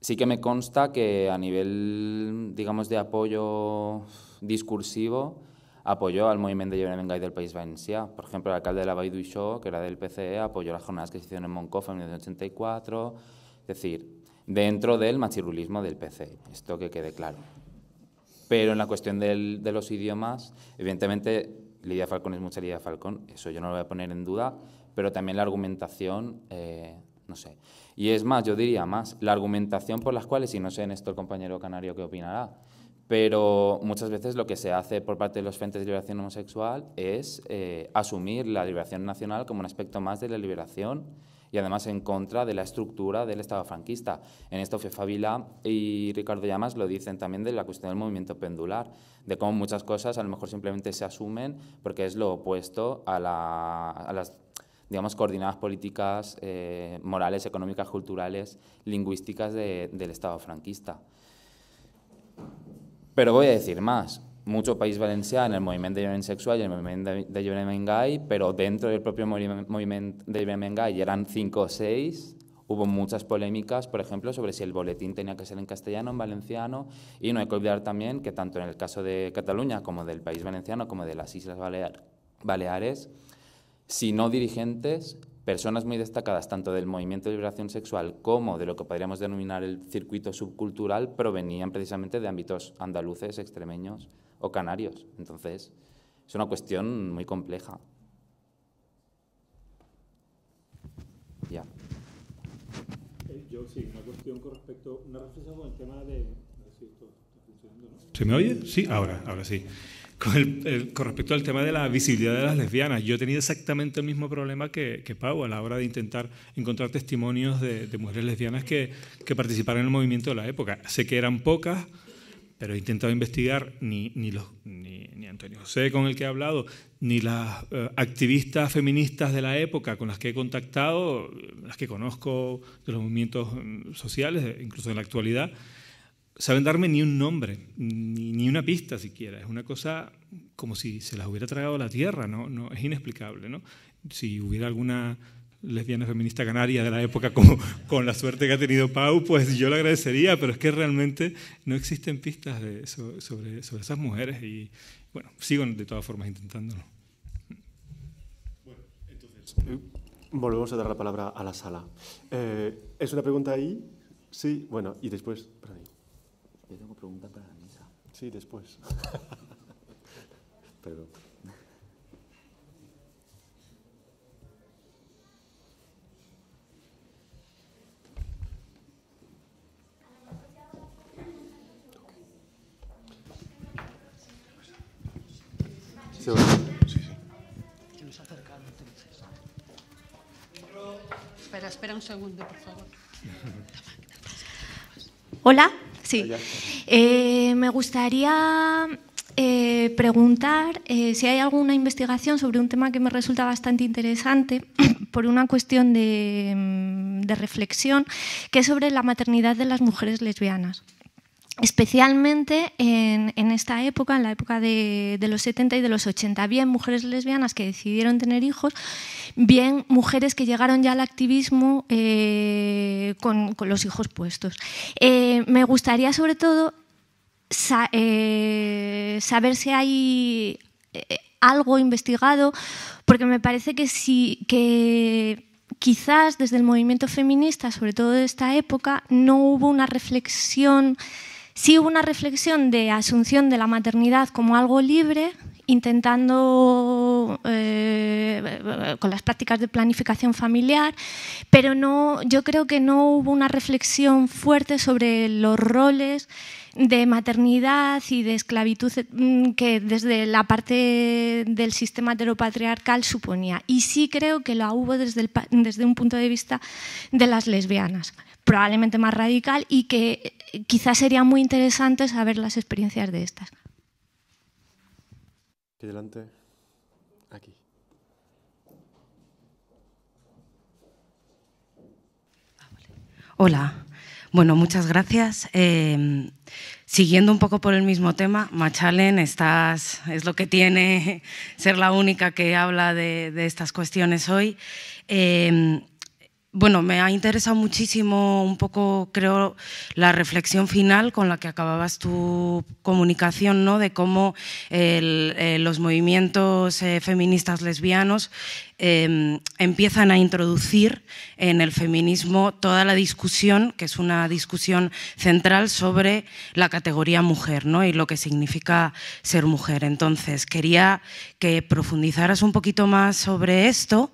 sí que me consta que a nivel, digamos, de apoyo discursivo, apoyó al movimiento de y del País valencia Por ejemplo, el alcalde de la show que era del PCE, apoyó las jornadas que se hicieron en Moncofa en 1984. Es decir, dentro del machirulismo del PC, esto que quede claro. Pero en la cuestión del, de los idiomas, evidentemente Lidia Falcón es mucha Lidia Falcón, eso yo no lo voy a poner en duda, pero también la argumentación, eh, no sé. Y es más, yo diría más, la argumentación por las cuales, y no sé en esto el compañero canario qué opinará, pero muchas veces lo que se hace por parte de los frentes de liberación homosexual es eh, asumir la liberación nacional como un aspecto más de la liberación y además en contra de la estructura del Estado franquista. En esto Fiafabila y Ricardo Llamas lo dicen también de la cuestión del movimiento pendular, de cómo muchas cosas a lo mejor simplemente se asumen porque es lo opuesto a, las digamos, coordinadas políticas eh, morales, económicas, culturales, lingüísticas del Estado franquista. Pero voy a decir más mucho País Valenciano, en el movimiento de Liberación Sexual y el movimiento de Liberación pero dentro del propio movimiento de Liberación eran cinco o seis, hubo muchas polémicas, por ejemplo, sobre si el boletín tenía que ser en castellano, o en valenciano, y no hay que olvidar también que tanto en el caso de Cataluña como del País Valenciano, como de las Islas Baleares, si no dirigentes, personas muy destacadas tanto del movimiento de liberación sexual como de lo que podríamos denominar el circuito subcultural provenían precisamente de ámbitos andaluces, extremeños, o canarios. Entonces, es una cuestión muy compleja. Ya. ¿Se me oye? Sí, ahora, ahora sí. Con, respecto al tema de la visibilidad de las lesbianas, yo he tenido exactamente el mismo problema que, Pau a la hora de intentar encontrar testimonios de, mujeres lesbianas que, que participaron en el movimiento de la época. Sé que eran pocas, pero he intentado investigar ni, ni, los, ni, Antonio José, con el que he hablado, ni las eh, activistas feministas de la época con las que he contactado, las que conozco de los movimientos mm, sociales, eh, incluso en la actualidad, saben darme ni un nombre, ni, una pista siquiera. Es una cosa como si se las hubiera tragado la tierra, ¿no? no es inexplicable, ¿no? Si hubiera alguna lesbiana feminista canaria de la época, como con la suerte que ha tenido Pau, pues yo le agradecería, pero es que realmente no existen pistas sobre, sobre esas mujeres y bueno, sigo de todas formas intentándolo. Bueno, entonces... Eh, volvemos a dar la palabra a la sala. Eh, ¿Es una pregunta ahí? Sí, bueno, y después para mí. Yo tengo pregunta para la Sí, después. <laughs> Perdón. Espera, un segundo, por favor. Hola, sí. Eh, me gustaría eh, preguntar eh, si hay alguna investigación sobre un tema que me resulta bastante interesante <clears throat> por una cuestión mm, de reflexión, que es sobre la maternidad de las mujeres lesbianas especialmente en, esta época, en la época de, los 70 y de los 80, bien mujeres lesbianas que decidieron tener hijos, bien mujeres que llegaron ya al activismo eh, con, los hijos puestos. Eh, me gustaría sobre todo eh, saber si hay algo investigado, porque me parece que que quizás desde el movimiento feminista, sobre todo de esta época, no hubo una reflexión sí hubo una reflexión de asunción de la maternidad como algo libre, intentando eh, con las prácticas de planificación familiar, pero no, yo creo que no hubo una reflexión fuerte sobre los roles de maternidad y de esclavitud mm, que desde la parte del sistema heteropatriarcal suponía. Y sí creo que lo hubo desde, desde un punto de vista de las lesbianas probablemente más radical y que quizás sería muy interesante saber las experiencias de estas. Hola, bueno, muchas gracias. Eh, siguiendo un poco por el mismo tema, Machalen, estás, es lo que tiene <laughs> ser la única que habla de, estas cuestiones hoy. Eh, bueno, me ha interesado muchísimo un poco, creo, la reflexión final con la que acababas tu comunicación, ¿no? De cómo eh, los movimientos eh, feministas lesbianos Em, empiezan a introducir en el feminismo toda la discusión, que es una discusión central sobre la categoría mujer ¿no? y lo que significa ser mujer. Entonces, quería que profundizaras un poquito más sobre esto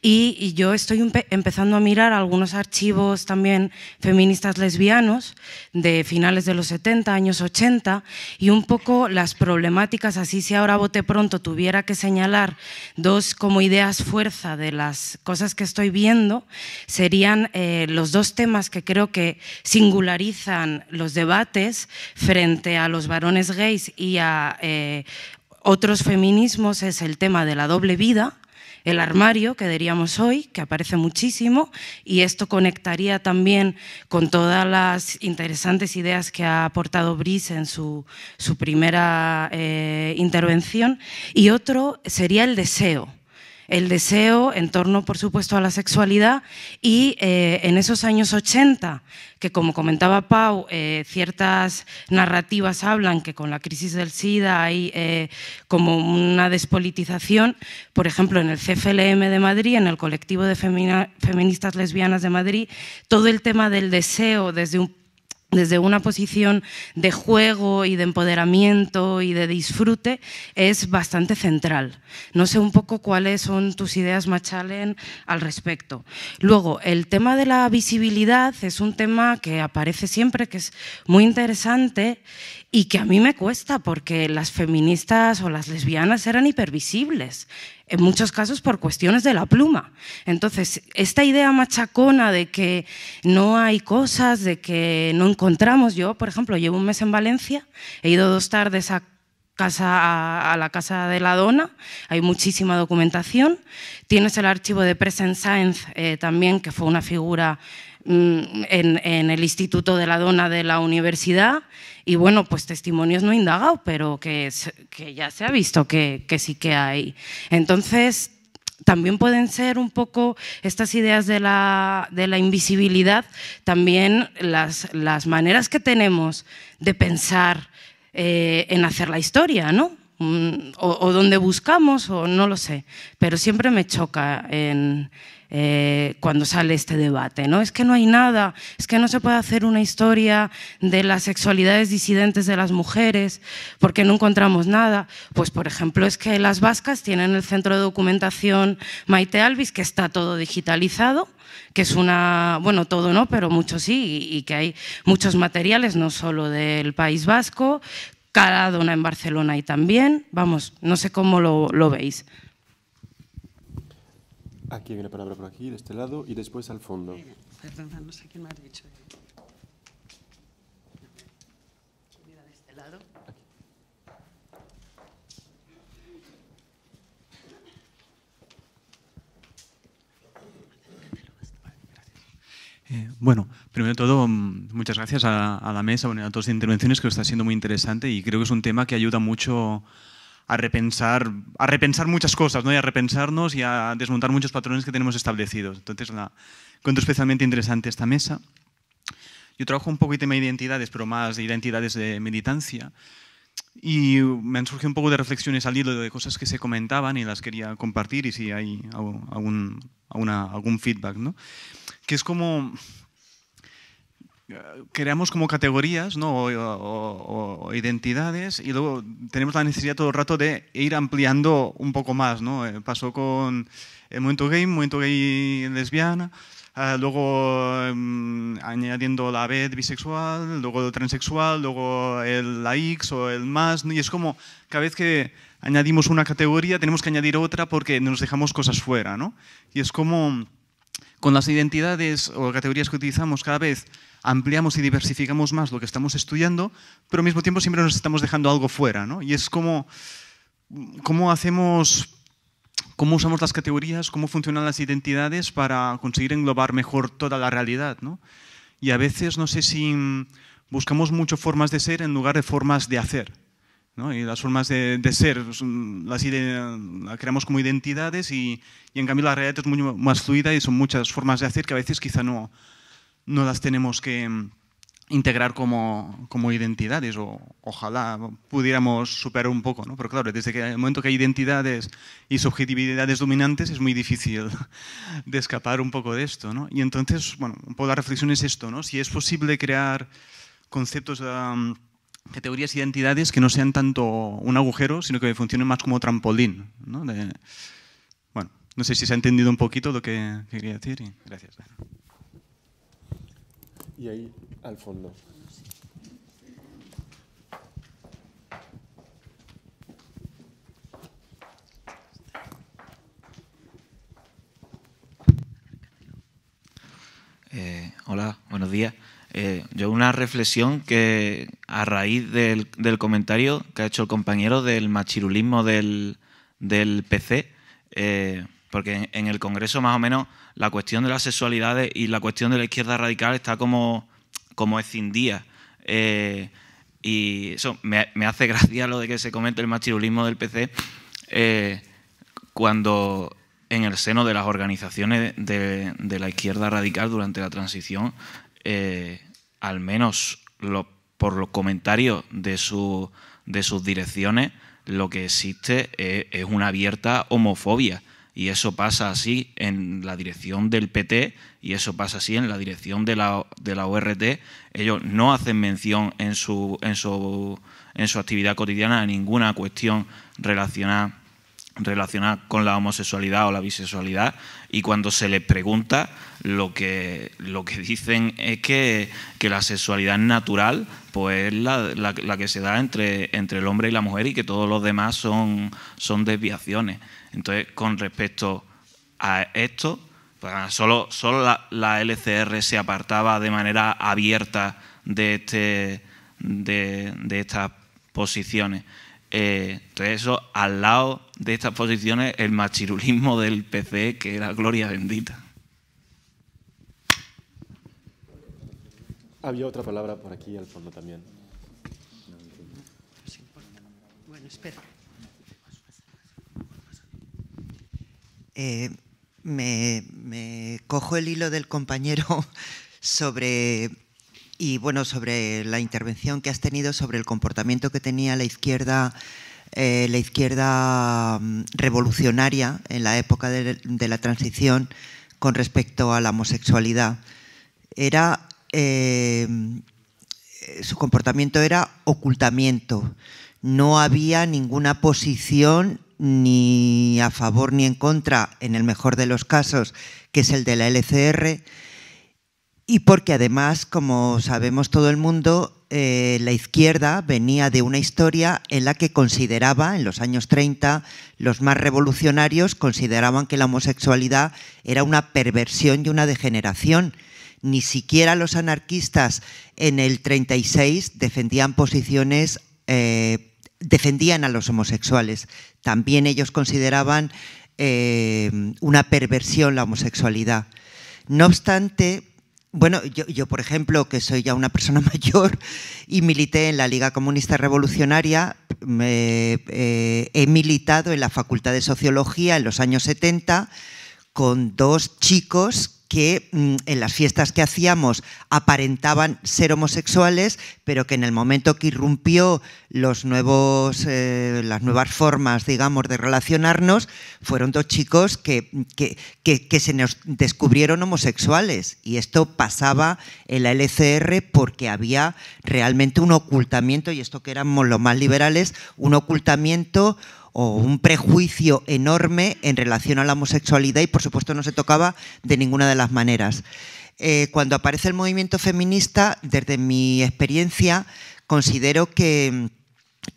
y, yo estoy empezando a mirar algunos archivos también feministas lesbianos de finales de los 70, años 80 y un poco las problemáticas, así si ahora bote pronto tuviera que señalar dos como ideas fuerza de las cosas que estoy viendo serían eh, los dos temas que creo que singularizan los debates frente a los varones gays y a eh, otros feminismos es el tema de la doble vida, el armario que diríamos hoy, que aparece muchísimo, y esto conectaría también con todas las interesantes ideas que ha aportado Brice en su, primera eh, intervención. Y otro sería el deseo el deseo en torno, por supuesto, a la sexualidad y eh, en esos años 80, que como comentaba Pau, eh, ciertas narrativas hablan que con la crisis del SIDA hay eh, como una despolitización, por ejemplo, en el CFLM de Madrid, en el colectivo de feministas lesbianas de Madrid, todo el tema del deseo desde un desde una posición de juego y de empoderamiento y de disfrute es bastante central. No sé un poco cuáles son tus ideas, Machalen, al respecto. Luego, el tema de la visibilidad es un tema que aparece siempre, que es muy interesante y que a mí me cuesta porque las feministas o las lesbianas eran hipervisibles, en muchos casos por cuestiones de la pluma. Entonces, esta idea machacona de que no hay cosas, de que no encontramos, yo, por ejemplo, llevo un mes en Valencia, he ido dos tardes a casa, a, la Casa de la Dona, hay muchísima documentación. Tienes el archivo de Present Science eh, también, que fue una figura Mm, en, el Instituto de la Dona de la Universidad y bueno, pues testimonios no indagados, pero que, que, ya se ha visto que, sí que hay. Entonces, también pueden ser un poco estas ideas de la, invisibilidad, también las, maneras que tenemos de pensar eh, en hacer la historia, ¿no? Mm, o, o, donde buscamos, o no lo sé, pero siempre me choca en eh, cuando sale este debate, ¿no? Es que no hay nada, es que no se puede hacer una historia de las sexualidades disidentes de las mujeres, porque no encontramos nada. Pues, por ejemplo, es que las vascas tienen el centro de documentación Maite Alvis, que está todo digitalizado, que es una, bueno, todo no, pero mucho sí, y, que hay muchos materiales, no solo del País Vasco, dona en Barcelona y también, vamos, no sé cómo lo veis. Aquí viene la palabra por aquí, de este lado, y después al fondo. no sé quién me ha dicho. Mira, de este lado. Eh, bueno, primero de todo, mm, muchas gracias a, la mesa, bueno, a todas las intervenciones, que está siendo muy interesante y creo que es un tema que ayuda mucho a repensar, muchas cosas, ¿no? Y a repensarnos y a desmontar muchos patrones que tenemos establecidos. Entonces, la encuentro especialmente interesante esta mesa. Yo trabajo un poco el tema de identidades, pero más de identidades de militancia. Y me han surgido un poco de reflexiones al hilo de cosas que se comentaban y las quería compartir y si hay algún, algún feedback, ¿no? Que es como creamos como categorías ¿no? o, identidades y luego tenemos la necesidad todo el rato de ir ampliando un poco más. ¿no? Eh, pasó con el eh, momento gay, momento gay lesbiana, ah, luego mm, añadiendo la B bisexual, luego el transexual, luego el, la X o el más. Y es como cada vez que añadimos una categoría tenemos que añadir otra porque nos dejamos cosas fuera. Y es como con las identidades o categorías que utilizamos cada vez ampliamos y diversificamos más lo que estamos estudiando, pero al mismo tiempo siempre nos estamos dejando algo fuera. ¿no? Y es como cómo hacemos, cómo usamos las categorías, cómo funcionan las identidades para conseguir englobar mejor toda la realidad. ¿no? Y a veces, no sé si buscamos mucho formas de ser en lugar de formas de hacer. ¿no? Y las formas de, ser pues, las, las, creamos como identidades y, y, en cambio la realidad es mucho más fluida y son muchas formas de hacer que a veces quizá no, no las tenemos que mm, integrar como, identidades o ojalá pudiéramos superar un poco, ¿no? Pero claro, desde que, el momento que hay identidades y subjetividades dominantes es muy difícil <laughs> de escapar un poco de esto, ¿no? Y entonces, bueno, un poco la reflexión es esto, ¿no? Si es posible crear conceptos, categorías categorías, identidades que no sean tanto un agujero, sino que funcionen más como trampolín, ¿no? bueno, no sé si se ha entendido un poquito lo que quería decir gracias y ahí al fondo. Eh, hola, buenos días. Eh, yo una reflexión que a raíz del, del, comentario que ha hecho el compañero del machirulismo del, del PC, eh, porque en, el Congreso más o menos la cuestión de las sexualidades y la cuestión de la izquierda radical está como, como escindida. Eh, y eso me, hace <laughs> gracia lo de que se comente el machirulismo del PC eh, cuando en el seno de las organizaciones de, la izquierda radical durante la transición, eh, al menos por los comentarios de, su, de sus direcciones, lo que existe es una abierta homofobia. Y eso pasa así en la dirección del PT y eso pasa así en la dirección de la, de la ORT. Ellos no hacen mención en su, en su, en su actividad cotidiana a ninguna cuestión relacionada relacionada con la homosexualidad o la bisexualidad y cuando se les pregunta lo que, lo que dicen es que, la sexualidad natural pues es la, que se da entre, entre el hombre y la mujer y que todos los demás son, son desviaciones. Entonces, con respecto a esto, pues, ah, solo, solo la, LCR se apartaba de manera abierta de, este, de, estas posiciones. Eh, entonces, eso al lado de estas posiciones, el machirulismo del PC, que era gloria bendita. Había otra palabra por aquí al fondo también. Pues bueno, espera. Eh, me, cojo el hilo del compañero <laughs> sobre y bueno sobre la intervención que has tenido sobre el comportamiento que tenía la izquierda eh, la izquierda mm, revolucionaria en la época de, la transición con respecto a la homosexualidad era eh, su comportamiento era ocultamiento no había ninguna posición ni a favor ni en contra, en el mejor de los casos, que es el de la LCR, y porque además, como sabemos todo el mundo, eh, la izquierda venía de una historia en la que consideraba, en los años 30, los más revolucionarios consideraban que la homosexualidad era una perversión y una degeneración. Ni siquiera los anarquistas en el 36 defendían posiciones eh, defendían a los homosexuales. También ellos consideraban eh, una perversión la homosexualidad. No obstante, bueno, yo, por ejemplo, que soy ya una persona <laughs> mayor y milité en la Liga Comunista Revolucionaria, eh, he militado en la Facultad de Sociología en los años 70 con dos chicos que mm, en las fiestas que hacíamos aparentaban ser homosexuales, pero que en el momento que irrumpió los nuevos, eh, las nuevas formas, digamos, de relacionarnos, fueron dos chicos que, que, se nos descubrieron homosexuales. Y esto pasaba en la LCR porque había realmente un ocultamiento, y esto que éramos los más liberales, un ocultamiento o un prejuicio enorme en relación a la homosexualidad y por supuesto no se tocaba de ninguna de las maneras. Eh, cuando aparece el movimiento feminista, desde mi experiencia, considero que,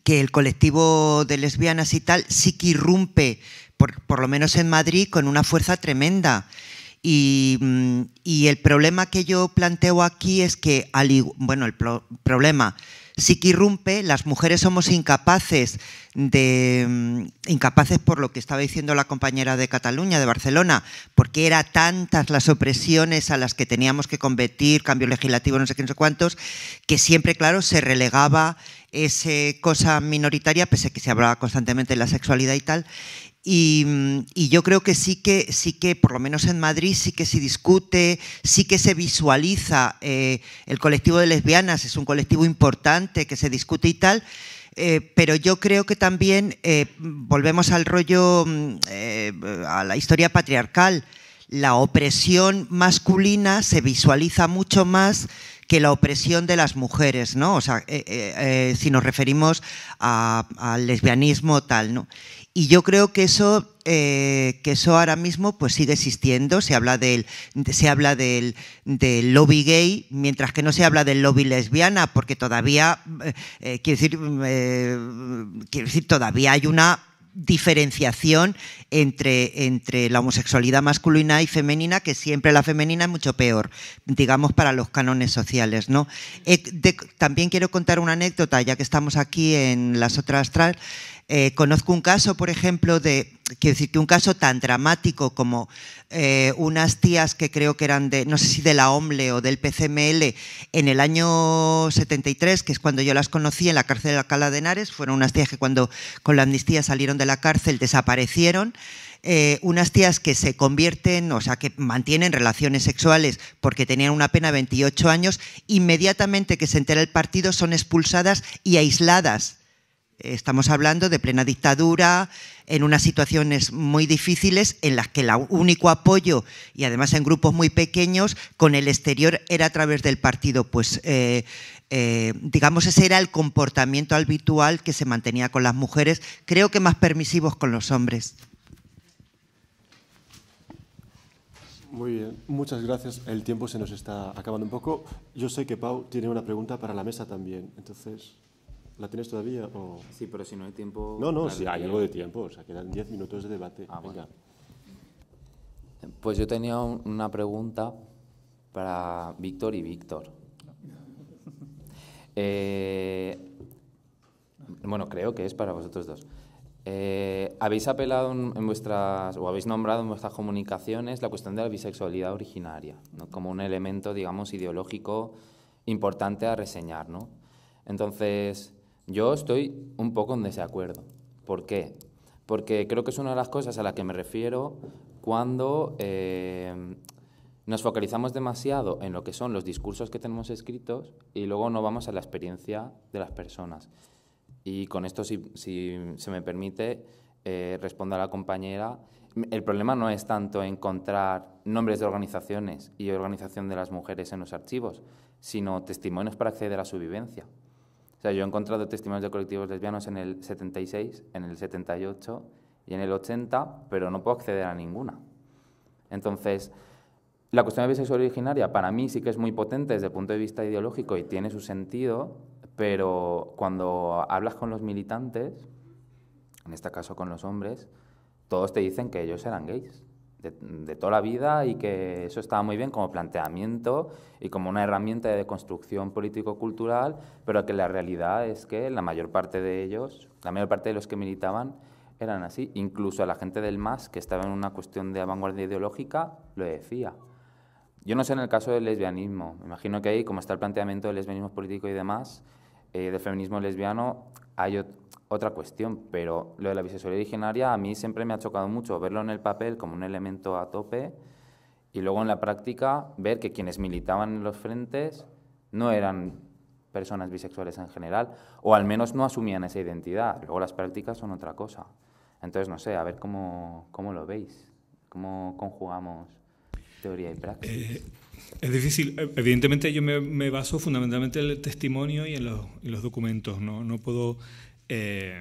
el colectivo de lesbianas y tal sí que irrumpe, por, lo menos en Madrid, con una fuerza tremenda. Y, mm, el problema que yo planteo aquí es que, bueno, el problema, sí que irrumpe, las mujeres somos incapaces de mm, incapaces por lo que estaba diciendo la compañera de Cataluña, de Barcelona, porque eran tantas las opresiones a las que teníamos que competir, cambio legislativo, no sé qué, no sé cuántos, que siempre, claro, se relegaba esa cosa minoritaria, pese a que se hablaba constantemente de la sexualidad y tal, Mm, y, yo creo que sí que sí que, por lo menos en Madrid, sí que se discute, sí que se visualiza. Eh, el colectivo de lesbianas es un colectivo importante que se discute y tal. Eh, pero yo creo que también eh, volvemos al rollo, mm, a la historia patriarcal. La opresión masculina se visualiza mucho más que la opresión de las mujeres, ¿no? O sea, si nos referimos al lesbianismo tal, ¿no? Y yo creo que eso, eh, que eso ahora mismo pues sigue existiendo. Se habla, del, se habla del, del, lobby gay, mientras que no se habla del lobby lesbiana, porque todavía, eh, eh, quiero, decir, mm, quiero decir, todavía hay una diferenciación entre, entre la homosexualidad masculina y femenina, que siempre la femenina es mucho peor, digamos, para los cánones sociales. ¿no? también quiero contar una anécdota, ya que estamos aquí en las otras trans. Eh, conozco un caso, por ejemplo, de, quiero decir, que un caso tan dramático como eh, unas tías que creo que eran de, no sé si de la OMLE o del PCML, en el año 73, que es cuando yo las conocí en la cárcel de Alcalá de Henares, fueron unas tías que cuando con la amnistía salieron de la cárcel desaparecieron. Eh, unas tías que se convierten, o sea, que mantienen relaciones sexuales porque tenían una pena de 28 años, inmediatamente que se entera el partido son expulsadas y aisladas Estamos hablando de plena dictadura, en unas situaciones muy difíciles en las que el único apoyo, y además en grupos muy pequeños, con el exterior era a través del partido. Pues eh, eh, digamos, ese era el comportamiento habitual que se mantenía con las mujeres, creo que más permisivos con los hombres. Muy bien, muchas gracias. El tiempo se nos está acabando un poco. Yo sé que Pau tiene una pregunta para la mesa también, entonces. ¿La tienes todavía? Sí, pero si no hay tiempo... No, no, si hay algo de tiempo, o sea, quedan 10 minutos de debate. Ah, pues yo tenía una pregunta para Víctor y Víctor. <laughs> Eh, bueno, creo que es para vosotros dos. Eh, habéis apelado en, vuestras, o habéis nombrado en vuestras comunicaciones la cuestión de la bisexualidad originaria, como un elemento, digamos, ideológico importante a reseñar. ¿no? Entonces, yo estoy un poco en desacuerdo. ¿Por qué? Porque creo que es una de las cosas a la que me refiero cuando eh, nos focalizamos demasiado en lo que son los discursos que tenemos escritos y luego no vamos a la experiencia de las personas. Y con esto, si, se me permite, eh, respondo a la compañera. El problema no es tanto encontrar nombres de organizaciones y organización de las mujeres en los archivos, sino testimonios para acceder a su vivencia. O sea, yo he encontrado testimonios de colectivos lesbianos en el 76, en el 78 y en el 80, pero no puedo acceder a ninguna. Entonces, la cuestión de bisexual originaria para mí sí que es muy potente desde el punto de vista ideológico y tiene su sentido, pero cuando hablas con los militantes, en este caso con los hombres, todos te dicen que ellos eran gays de, toda la vida y que eso estaba muy bien como planteamiento y como una herramienta de construcción político-cultural, pero que la realidad es que la mayor parte de ellos, la mayor parte de los que militaban, eran así. Incluso la gente del MAS, que estaba en una cuestión de vanguardia ideológica, lo decía. Yo no sé en el caso del lesbianismo. Me imagino que ahí, como está el planteamiento del lesbianismo político y demás, eh, del feminismo lesbiano, hay, otra cuestión, pero lo de la bisexualidad originaria a mí siempre me ha chocado mucho verlo en el papel como un elemento a tope y luego en la práctica ver que quienes militaban en los frentes no eran personas bisexuales en general o al menos no asumían esa identidad. Luego las prácticas son otra cosa. Entonces, no sé, a ver cómo, cómo lo veis, cómo conjugamos teoría y práctica. Eh, es difícil. Evidentemente yo me, baso fundamentalmente en el testimonio y en los, los documentos. ¿no? no puedo eh,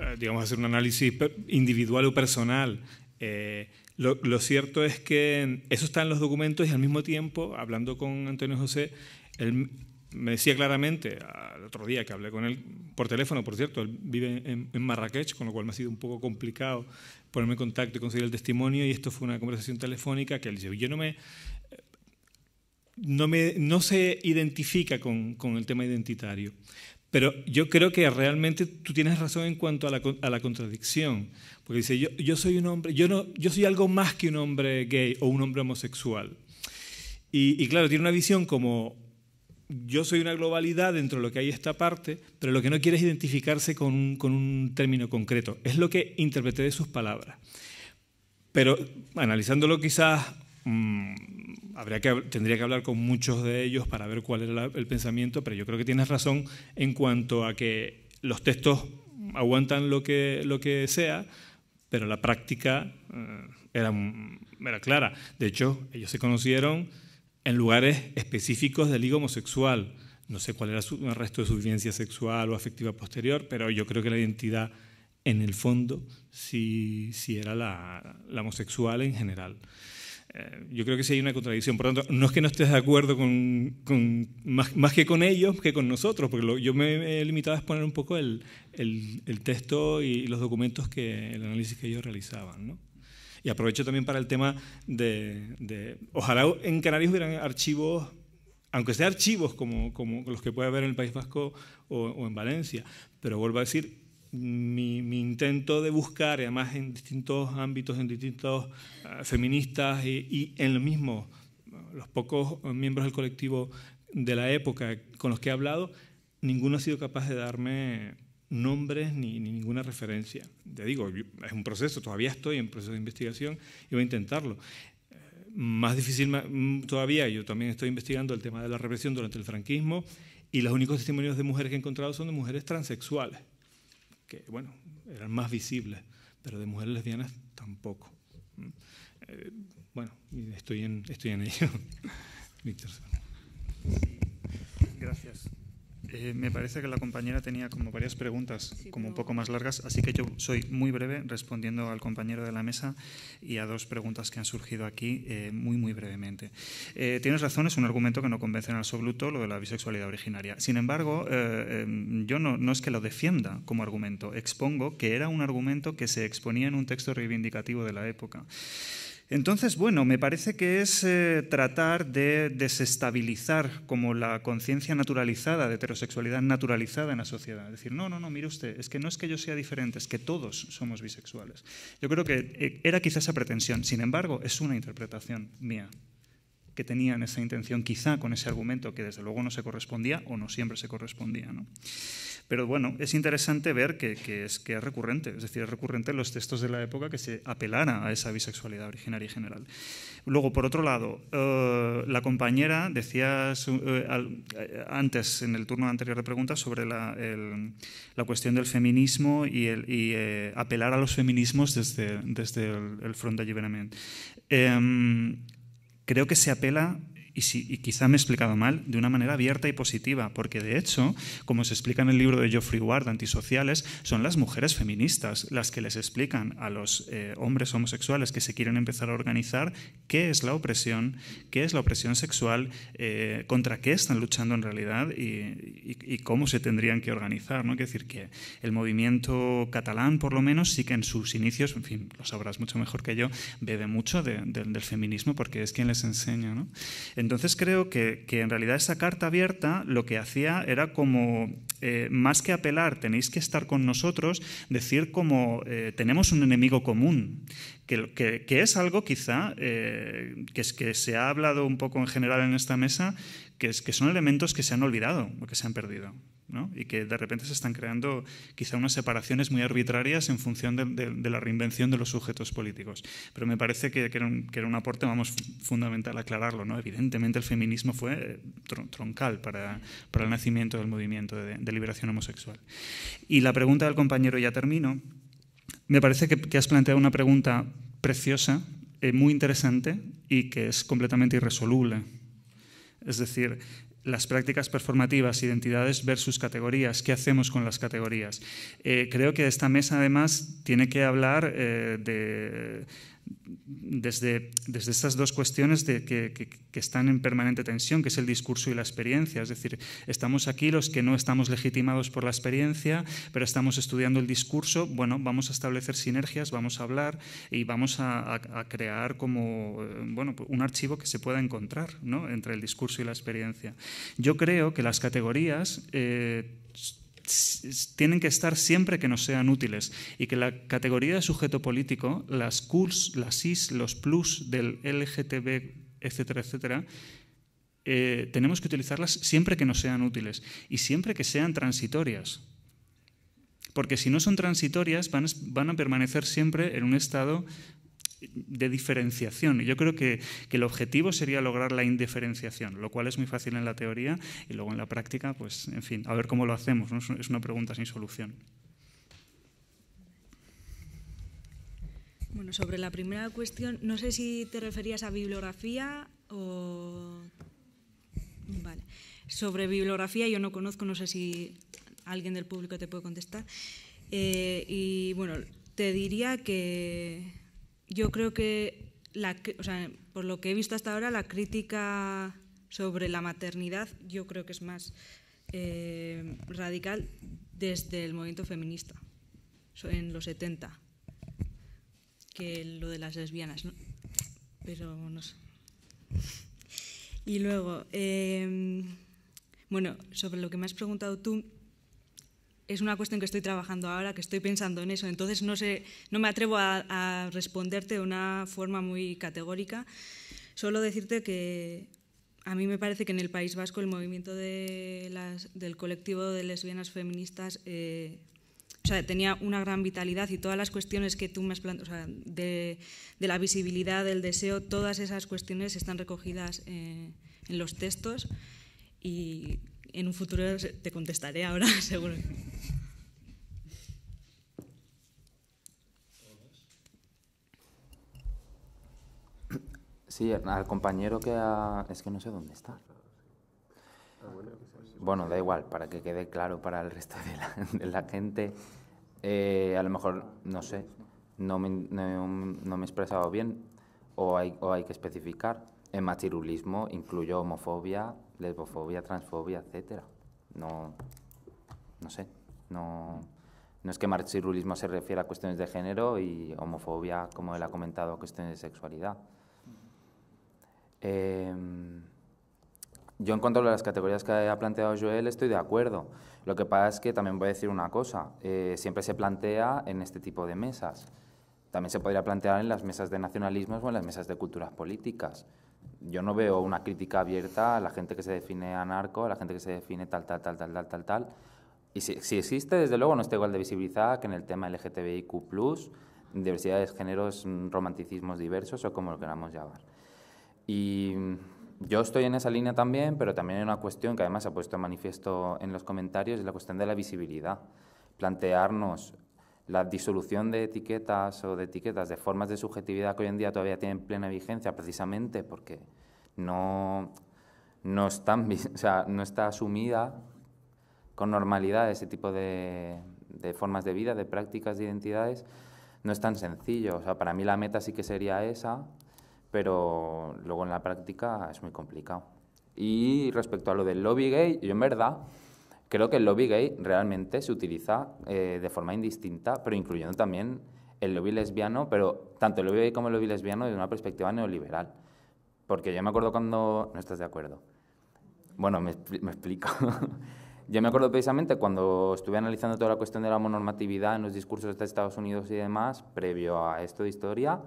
eh, digamos, hacer un análisis individual o personal. Eh, lo, cierto es que eso está en los documentos y al mismo tiempo, hablando con Antonio José, él me decía claramente, el otro día que hablé con él por teléfono, por cierto, él vive en, Marrakech, con lo cual me ha sido un poco complicado ponerme en contacto y conseguir el testimonio, y esto fue una conversación telefónica que él dice, yo no me... No, me, no se identifica con, con el tema identitario. Pero yo creo que realmente tú tienes razón en cuanto a la, contradicción, porque dice, yo, yo, soy un hombre, yo, no, yo soy algo más que un hombre gay o un hombre homosexual. Y, claro, tiene una visión como, yo soy una globalidad dentro de lo que hay esta parte, pero lo que no quiere es identificarse con un, con un término concreto. Es lo que interpreté de sus palabras. Pero analizándolo quizás Mm, habría que, tendría que hablar con muchos de ellos para ver cuál era el pensamiento, pero yo creo que tienes razón en cuanto a que los textos aguantan lo que, lo que sea, pero la práctica eh, mm, era, clara. De hecho, ellos se conocieron en lugares específicos del liga homosexual. No sé cuál era su, el resto de su vivencia sexual o afectiva posterior, pero yo creo que la identidad en el fondo sí, era la homosexual en general. Eh, yo creo que sí hay una contradicción. Por lo tanto, no es que no estés de acuerdo con, más, que con ellos que con nosotros, porque yo me he limitado a exponer un poco el, el, texto y los documentos que el análisis que ellos realizaban. ¿no? Y aprovecho también para el tema de, ojalá en Canarias hubieran archivos aunque sea archivos como, como, los que puede haber en el País Vasco o, en Valencia. Pero vuelvo a decir, mi, intento de buscar, además en distintos ámbitos, en distintos ah, feministas y, en lo mismo, los pocos miembros del colectivo de la época con los que he hablado, ninguno ha sido capaz de darme nombres ni, ninguna referencia. Ya digo, es un proceso, todavía estoy en proceso de investigación y voy a intentarlo. Eh, más difícil mm, todavía, yo también estoy investigando el tema de la represión durante el franquismo y los únicos testimonios de mujeres que he encontrado son de mujeres transexuales que, bueno, eran más visibles, pero de mujeres lesbianas tampoco. Eh, bueno, estoy en, estoy en ello. <laughs> Víctor. Gracias. Eh, me parece que la compañera tenía como varias preguntas, como un poco más largas, así que yo soy muy breve respondiendo al compañero de la mesa y a dos preguntas que han surgido aquí eh, muy, muy brevemente. Eh, tienes razón, es un argumento que no convence en absoluto lo de la bisexualidad originaria. Sin embargo, em, yo no, no es que lo defienda como argumento, expongo que era un argumento que se exponía en un texto reivindicativo de la época. Entonces, bueno, me parece que es eh, tratar de desestabilizar como la conciencia naturalizada, de heterosexualidad naturalizada en la sociedad. decir, no, no, no, mire usted, es que no es que yo sea diferente, es que todos somos bisexuales. Yo creo que eh, era quizá esa pretensión. Sin embargo, es una interpretación mía que tenían esa intención, quizá con ese argumento que desde luego no se correspondía o no siempre se correspondía. ¿no? Pero bueno, es interesante ver que, es, recurrente, es decir, es recurrente en los textos de la época que se apelara a esa bisexualidad originaria y general. Luego, por otro lado, eh, la compañera decía eh, eh, antes, en el turno anterior de preguntas, sobre la, cuestión del feminismo y, el, apelar a los feminismos desde, desde el, Front de em, creo que se apela y, quizá me he explicado mal, de una manera abierta y positiva, porque de hecho, como se explica en el libro de Geoffrey Ward, Antisociales, son las mujeres feministas las que les explican a los eh, hombres homosexuales que se quieren empezar a organizar qué es la opresión, qué es la opresión sexual, eh, contra qué están luchando en realidad y, cómo se tendrían que organizar. ¿no? decir que el movimiento catalán, por lo menos, sí que en sus inicios, en fin, lo sabrás mucho mejor que yo, bebe mucho del feminismo porque es quien les enseña. ¿no? Entonces creo que, en realidad esa carta abierta lo que hacía era como, eh, más que apelar, tenéis que estar con nosotros, decir como eh, tenemos un enemigo común, que, es algo quizá eh, que, es, que se ha hablado un poco en general en esta mesa, es, que son elementos que se han olvidado o que se han perdido y que de repente se están creando quizá unas separaciones muy arbitrarias en función de, la reinvención de los sujetos políticos. Pero me parece que, era, un, que un, aporte vamos, fundamental aclararlo. ¿no? Evidentemente el feminismo fue eh, troncal para, para, el nacimiento del movimiento de, liberación homosexual. Y la pregunta del compañero, ya termino, me parece que, has planteado una pregunta preciosa, eh, muy interesante y que es completamente irresoluble. Es decir, las prácticas performativas, identidades versus categorías, qué hacemos con las categorías. Eh, creo que esta mesa además tiene que hablar eh, de desde, desde estas dos cuestiones de, que, están en permanente tensión, que es el discurso y la experiencia. Es decir, estamos aquí los que no estamos legitimados por la experiencia, pero estamos estudiando el discurso, bueno, vamos a establecer sinergias, vamos a hablar y vamos a, crear como eh, bueno, pues un archivo que se pueda encontrar entre el discurso y la experiencia. Yo creo que las categorías... Eh, tienen que estar siempre que nos sean útiles y que la categoría de sujeto político, las CURS, las IS, los PLUS del LGTB, etcétera, etcétera, eh, tenemos que utilizarlas siempre que nos sean útiles y siempre que sean transitorias. Porque si no son transitorias, van a permanecer siempre en un estado de diferenciación. Y yo creo que, el objetivo sería lograr la indiferenciación, lo cual es muy fácil en la teoría y luego en la práctica, pues, en fin, a ver cómo lo hacemos. Es una pregunta sin solución. Bueno, sobre la primera cuestión, no sé si te referías a bibliografía o... Vale. Sobre bibliografía yo no conozco, no sé si alguien del público te puede contestar. Eh, y bueno, te diría que yo creo que, la, o sea, por lo que he visto hasta ahora, la crítica sobre la maternidad yo creo que es más eh, radical desde el movimiento feminista, en los 70, que lo de las lesbianas, pero no Y luego, eh, bueno, sobre lo que me has preguntado tú, es una cuestión que estoy trabajando ahora, que estoy pensando en eso. Entonces no, sé, no me atrevo a, responderte de una forma muy categórica. Solo decirte que a mí me parece que en el País Vasco el movimiento del colectivo de lesbianas feministas eh, tenía una gran vitalidad y todas las cuestiones que tú me has planteado, de, la visibilidad, del deseo, todas esas cuestiones están recogidas eh, en los textos y en un futuro te contestaré ahora, <laughs> seguro. Sí, al compañero que ha... Es que no sé dónde está. Bueno, da igual, para que quede claro para el resto de la, gente. Eh, a lo mejor, no sé, no me, he expresado bien o hay, que especificar. En machirulismo incluyo homofobia, lesbofobia, transfobia, etcétera. No, no sé, no, no es que marxirulismo se refiera a cuestiones de género y homofobia, como él ha comentado, a cuestiones de sexualidad. Em, yo en cuanto a las categorías que ha planteado Joel estoy de acuerdo. Lo que pasa es que también voy a decir una cosa, eh, siempre se plantea en este tipo de mesas. También se podría plantear en las mesas de nacionalismos o en las mesas de culturas políticas yo no veo una crítica abierta a la gente que se define anarco, a la gente que se define tal, tal, tal, tal, tal, tal, tal. Y si, existe, desde luego, no está igual de visibilizada que en el tema LGTBIQ, diversidades, géneros, romanticismos diversos o como lo queramos llamar. Y yo estoy en esa línea también, pero también hay una cuestión que además se ha puesto en manifiesto en los comentarios, es la cuestión de la visibilidad. Plantearnos la disolución de etiquetas o de etiquetas, de formas de subjetividad que hoy en día todavía tienen plena vigencia, precisamente porque no, no, están, <laughs> o sea, no está asumida con normalidad ese tipo de, de, formas de vida, de prácticas, de identidades, no es tan sencillo. O sea, para mí la meta sí que sería esa, pero luego en la práctica es muy complicado. Y respecto a lo del lobby gay, yo en verdad Creo que el lobby gay realmente se utiliza eh, de forma indistinta, pero incluyendo también el lobby lesbiano, pero tanto el lobby gay como el lobby lesbiano desde una perspectiva neoliberal. Porque yo me acuerdo cuando... No estás de acuerdo. Bueno, me, me explico. <laughs> yo me acuerdo precisamente cuando estuve analizando toda la cuestión de la homonormatividad en los discursos de Estados Unidos y demás, previo a esto de historia,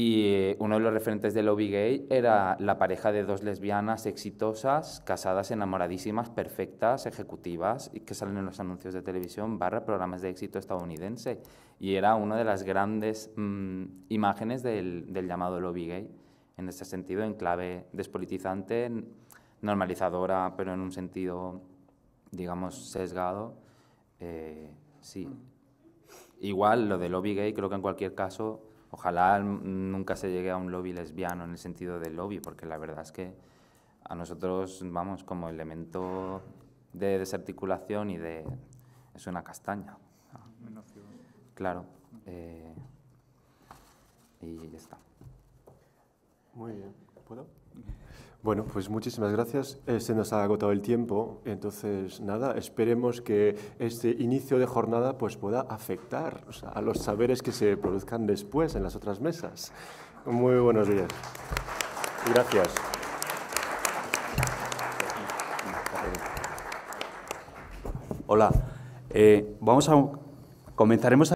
y uno de los referentes de lobby gay era la pareja de dos lesbianas exitosas, casadas, enamoradísimas, perfectas, ejecutivas, y que salen en los anuncios de televisión barra programas de éxito estadounidense. Y era una de las grandes mm, imágenes del, llamado lobby gay, en este sentido, en clave despolitizante, normalizadora, pero en un sentido, digamos, sesgado. Eh, sí. Mm. Igual lo de lobby gay, creo que en cualquier caso Ojalá nunca se llegue a un lobby lesbiano en el sentido de lobby, porque la verdad es que a nosotros, vamos, como elemento de desarticulación y de... es una castaña. Claro. Eh, y ya está. Muy bien. ¿Puedo? Bueno, pues muchísimas gracias. Eh, se nos ha agotado el tiempo, entonces nada, esperemos que este inicio de jornada pues, pueda afectar a los saberes que se produzcan después en las otras mesas. Muy buenos días. Gracias. Hola, eh, vamos a comenzaremos a